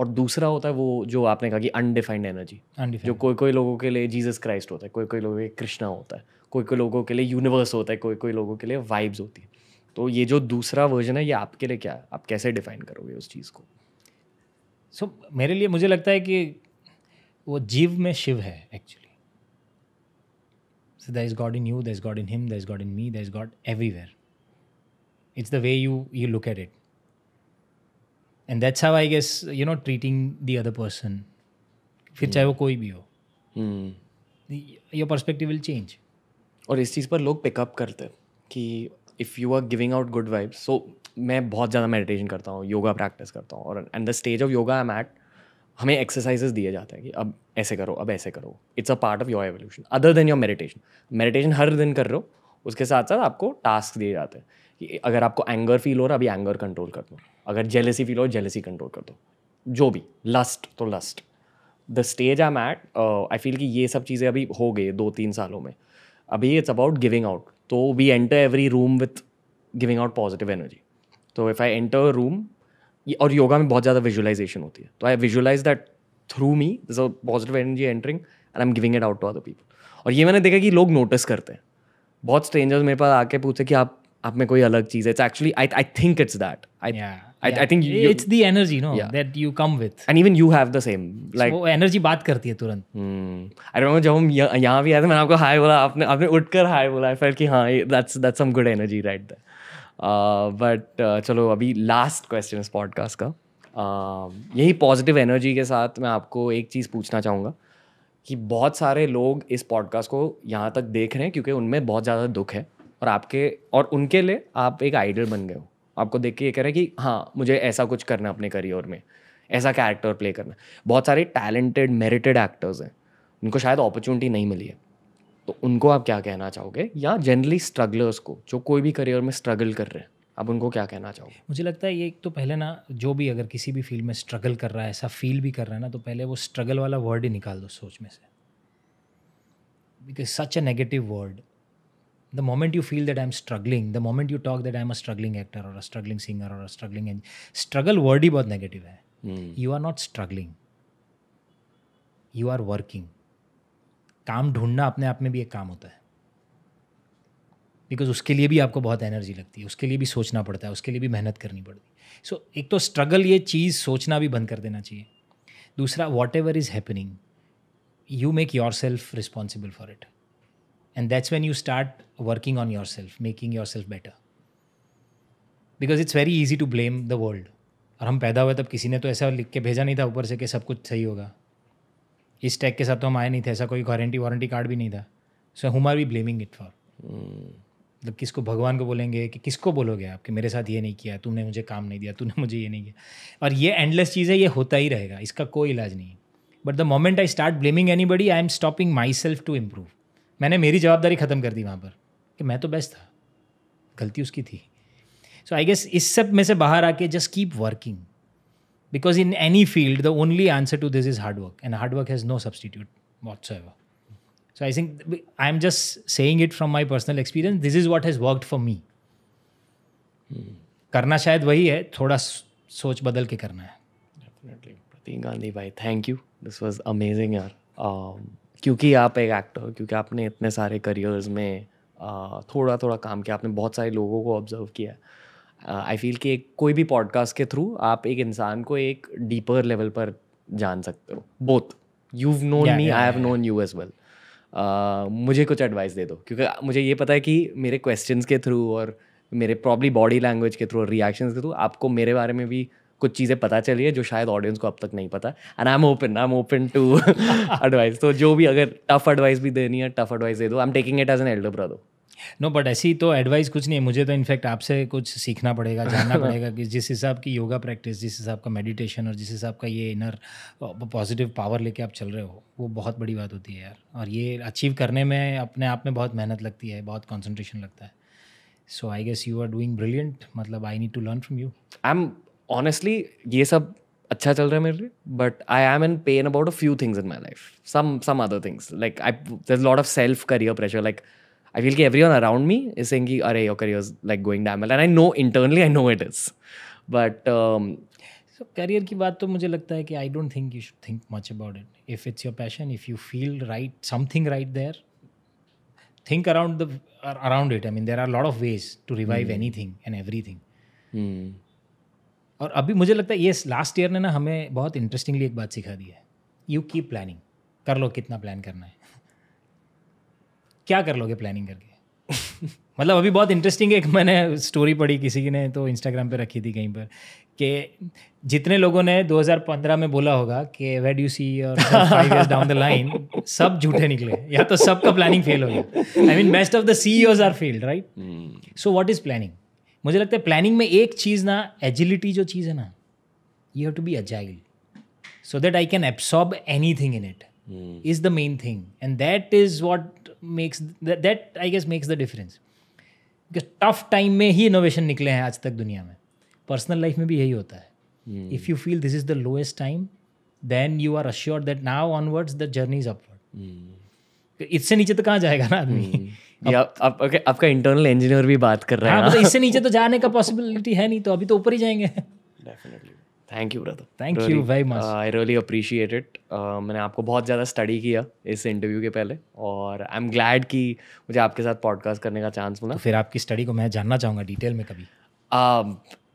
Speaker 2: और दूसरा होता है वो जो आपने कहा कि अनडिफाइंड एनर्जी जो कोई कोई लोगों के लिए जीसस क्राइस्ट होता है कोई कोई लोगों के लिए कृष्णा होता है कोई कोई लोगों के लिए यूनिवर्स होता है कोई कोई लोगों के लिए वाइब्स होती है तो ये जो दूसरा वर्जन है ये आपके लिए क्या है आप कैसे डिफाइन करोगे उस चीज़ को सो so, मेरे लिए मुझे लगता है कि
Speaker 1: वो जीव में शिव है actually that the is God in you the is God in him the is God in me the is God everywhere it's the way you you look at it and that's how I guess you know treating the other person फिर चाहे वो कोई भी हो your perspective will change
Speaker 2: और इस चीज़ पर लोग पिकअप करते हैं कि if you are giving out good vibes so मैं बहुत ज़्यादा मेडिटेशन करता हूँ योगा प्रैक्टिस करता हूँ और and the stage of yoga I am at हमें एक्सरसाइजेस दिए जाते हैं कि अब ऐसे करो अब ऐसे करो it's a part of your evolution other than your meditation meditation हर दिन कर रहे हो उसके साथ साथ आपको टास्क दिए जाते हैं कि अगर आपको एंगर फील हो रहा है अभी एंगर कंट्रोल कर दो अगर जेलेसी फील हो जेलेसी कंट्रोल कर दो जो भी लस्ट तो lust the stage I am at I feel कि ये सब चीज़ें अभी हो गई दो तीन सालों में अभी इट्स अबाउट गिविंग आउट तो we enter every room with giving out positive energy तो इफ़ आई एंटर रूम और योगा में बहुत ज़्यादा विजुलाइजेशन होती है तो I visualise that through me this a positive energy entering and I am giving it out to other people और ये मैंने देखा कि लोग नोटिस करते हैं बहुत स्ट्रेंजर्स मेरे पास आके पूछे कि आप आप में कोई अलग चीज है it's actually I I think it's that I I think it's the energy no that you come with and even you have the same like वो एनर्जी बात करती है तुरंत आई डोंट जब हम यहाँ भी आए थे मैंने आपको हाई बोला आपने आपने उठकर हाई बोला आई फेल्ट कि हाँ that's that's some good energy right that but चलो अभी लास्ट क्वेश्चन इस पॉडकास्ट का uh, यही पॉजिटिव एनर्जी के साथ मैं आपको एक चीज़ पूछना चाहूँगा कि बहुत सारे लोग इस पॉडकास्ट को यहाँ तक देख रहे हैं क्योंकि उनमें बहुत ज़्यादा दुख है और आपके और उनके लिए आप एक आइडल बन गए हो आपको देख के ये कह रहे हैं कि हाँ मुझे ऐसा कुछ करना अपने करियर में ऐसा कैरेक्टर प्ले करना बहुत सारे टैलेंटेड मेरिटेड एक्टर्स हैं उनको शायद अपॉर्चुनिटी नहीं मिली है तो उनको आप क्या कहना चाहोगे या जनरली स्ट्रगलर्स को जो कोई भी करियर में स्ट्रगल कर रहे हैं अब उनको क्या कहना चाहोगे मुझे लगता
Speaker 1: है ये तो पहले ना जो भी अगर किसी भी फील्ड में स्ट्रगल कर रहा है ऐसा फील भी कर रहा है ना तो पहले वो स्ट्रगल वाला वर्ड ही निकाल दो सोच में से because such a negative word the moment you feel that i'm struggling the moment you talk that i'm a struggling actor or a struggling singer or a struggling and struggle word ही बहुत नेगेटिव है you are not struggling you are working काम ढूंढना अपने आप में भी एक काम होता है बिकॉज उसके लिए भी आपको बहुत एनर्जी लगती है उसके लिए भी सोचना पड़ता है उसके लिए भी मेहनत करनी पड़ती है सो so, एक तो स्ट्रगल ये चीज़ सोचना भी बंद कर देना चाहिए दूसरा whatever is happening you make yourself responsible for it And that's when you start working on yourself, making yourself better. Because it's very easy to blame the world और हम पैदा हुए तब किसी ने तो ऐसा लिख के भेजा नहीं था ऊपर से कि सब कुछ सही होगा इस टैग के साथ तो हम आए नहीं थे ऐसा कोई गारंटी वारंटी कार्ड भी नहीं था so whom are we blaming it for मतलब किसको भगवान को बोलेंगे कि किसको बोलोगे आप कि मेरे साथ ये नहीं किया तुमने मुझे काम नहीं दिया तूने मुझे ये नहीं किया और ये एंडलेस चीज़ है ये होता ही रहेगा इसका कोई इलाज नहीं but the moment I start blaming anybody I am stopping myself to improve मैंने मेरी जवाबदारी ख़त्म कर दी वहाँ पर कि मैं तो बेस्ट था गलती उसकी थी सो आई गेस इस सब में से बाहर आके just keep working because in any field the only answer to this is hard work and hard work has no substitute so ever so I think I am just saying it from my personal experience this is what has worked for me करना शायद वही है थोड़ा सोच बदल के करना है
Speaker 2: डेफिनेटली प्रतीक गांधी भाई thank you this was amazing यार um, क्योंकि आप एक एक्टर क्योंकि आपने इतने सारे करियर्स में थोड़ा थोड़ा काम किया आपने बहुत सारे लोगों को ऑब्जर्व किया आई फील कि एक कोई भी पॉडकास्ट के थ्रू आप एक इंसान को एक डीपर लेवल पर जान सकते हो both you known me I have known you as well मुझे कुछ एडवाइस दे दो क्योंकि मुझे ये पता है कि मेरे क्वेश्चंस के थ्रू और मेरे प्रॉब्ली बॉडी लैंग्वेज के थ्रू और रिएक्शंस के थ्रू आपको मेरे बारे में भी कुछ चीज़ें पता चली है जो शायद ऑडियंस को अब तक नहीं पता and I am open I am open to advice तो जो भी अगर टफ एडवाइस भी देनी है टफ एडवाइस दे दो I am taking it as an elder brother
Speaker 1: no but ऐसी तो एडवाइस कुछ नहीं है मुझे तो इनफैक्ट आपसे कुछ सीखना पड़ेगा जानना पड़ेगा कि जिस हिसाब की योगा प्रैक्टिस जिस हिसाब का मेडिटेशन और जिस हिसाब का ये इनर पॉजिटिव पावर लेके आप चल रहे हो वो बहुत बड़ी बात होती है यार और ये अचीव करने में अपने आप में बहुत मेहनत लगती है बहुत कॉन्सेंट्रेशन लगता है so I guess you are doing brilliant मतलब I need to learn from you
Speaker 2: I am honestly ये सब अच्छा चल रहा है मेरे लिए but I am in pain about a few things in my life some some other things like I there lot of self career pressure like I feel कि everyone around me is saying अरे your career is like going dam and I know internally I know it is but
Speaker 1: so career की बात तो मुझे लगता है कि I don't think you should think much about it if it's your passion if you feel right something right there think around the around it I mean there are lot of ways to revive anything and 
Speaker 3: everything
Speaker 1: और अभी मुझे लगता है ये last year ने ना हमें बहुत इंटरेस्टिंगली एक बात सिखा दी है यू कीप प्लानिंग कर लो कितना प्लान करना है क्या कर लोगे प्लानिंग करके मतलब अभी बहुत इंटरेस्टिंग एक मैंने स्टोरी पढ़ी किसी ने तो इंस्टाग्राम पे रखी थी कहीं पर कि जितने लोगों ने 2015 में बोला होगा कि वेड यू सी और डाउन द लाइन सब झूठे निकले या तो सबका प्लानिंग फेल हो गया I mean best of the C R failed right so what is planning मुझे लगता है प्लानिंग में एक चीज़ ना एजिलिटी जो चीज़ है ना you have to be agile so that I can absorb anything in it is the main thing and that is what makes that I guess makes the difference tough time में ही innovation निकले हैं आज तक दुनिया में personal life में भी यही होता है if you feel this is the lowest time then you are assured that now onwards the journey is upward इससे नीचे तो कहाँ जाएगा ना आदमी
Speaker 2: hmm. या आपका इंटरनल इंजीनियर भी बात कर रहा है हाँ, मतलब इससे
Speaker 1: नीचे तो जाने का पॉसिबिलिटी है नहीं तो अभी तो ऊपर ही जाएंगे
Speaker 2: definitely thank you brother thank you very much I really appreciate it मैंने आपको बहुत ज़्यादा स्टडी किया इस इंटरव्यू के पहले और आई एम ग्लैड कि मुझे आपके साथ पॉडकास्ट करने का चांस मिला तो
Speaker 1: फिर आपकी स्टडी को मैं जानना चाहूँगा डिटेल में कभी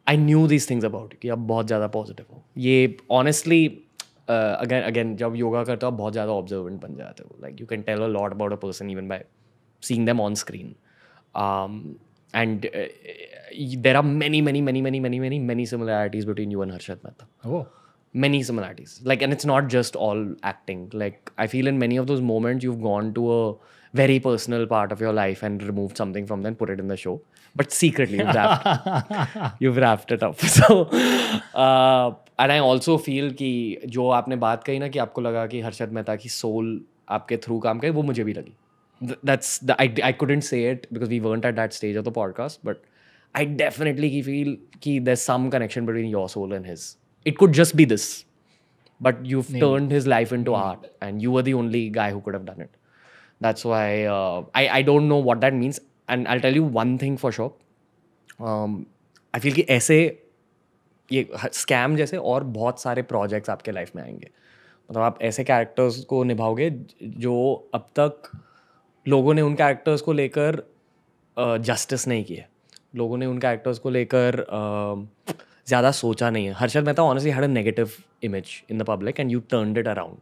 Speaker 2: I knew this things about कि आप बहुत ज़्यादा पॉजिटिव हो ये ऑनेस्टली अगेन अगेन जब योगा करते हो आप बहुत ज़्यादा ऑब्जर्वेंट बन जाते हो like you can tell a lot about a person even by seeing them on screen. Um, and uh, there are many, many, many, many, many, many, many similarities between you and Harshad Mehta. Oh. Many similarities. Like, and it's not just all acting. Like, I feel in many of those moments, you've gone to a very personal part of your life and removed something from then, put it in the show. But secretly, you've wrapped, you've wrapped it up. So, uh, and I also feel ki, jo aapne baat kahi na, ki aapko laga ki Harshad Mehta ki soul aapke through kaam करे wo mujhe bhi lagi. that's the, I, I couldn't say it because we weren't at that stage of the podcast but i definitely feel ki there's some connection between your soul and his it could just be this but you've Maybe. turned his life into Maybe. art and you were the only guy who could have done it that's why uh, I, I don't know what that means and i'll tell you one thing for sure um, feel feel कि ऐसे ये scam जैसे और बहुत सारे projects आपके life में आएंगे मतलब आप ऐसे कैरेक्टर्स को निभाओगे जो अब तक लोगों ने उनके एक्टर्स को लेकर जस्टिस नहीं किया लोगों ने उन एक्टर्स को लेकर ज़्यादा सोचा नहीं है Harshad Mehta honestly had a negative image in the public and you turn it around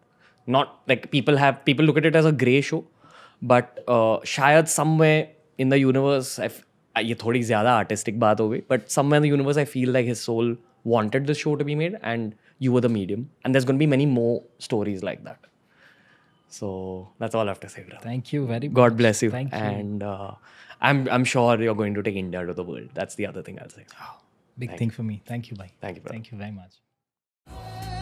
Speaker 2: not like people have people look at it as a grey show but शायद समवे इन द यूनिवर्स ये थोड़ी ज़्यादा आर्टिस्टिक बात हो गई but someway in the universe I feel like his soul wanted this show to be made and you were the medium and this going be many more stories like that So that's all I have to say, Thank you very much. God bless you. Thank and, you. And uh, I'm I'm sure you're going to take India to the world. That's the other thing I'll say. Oh, big Thank thing you. for me. Thank you, bye. Thank you, Thank you very much.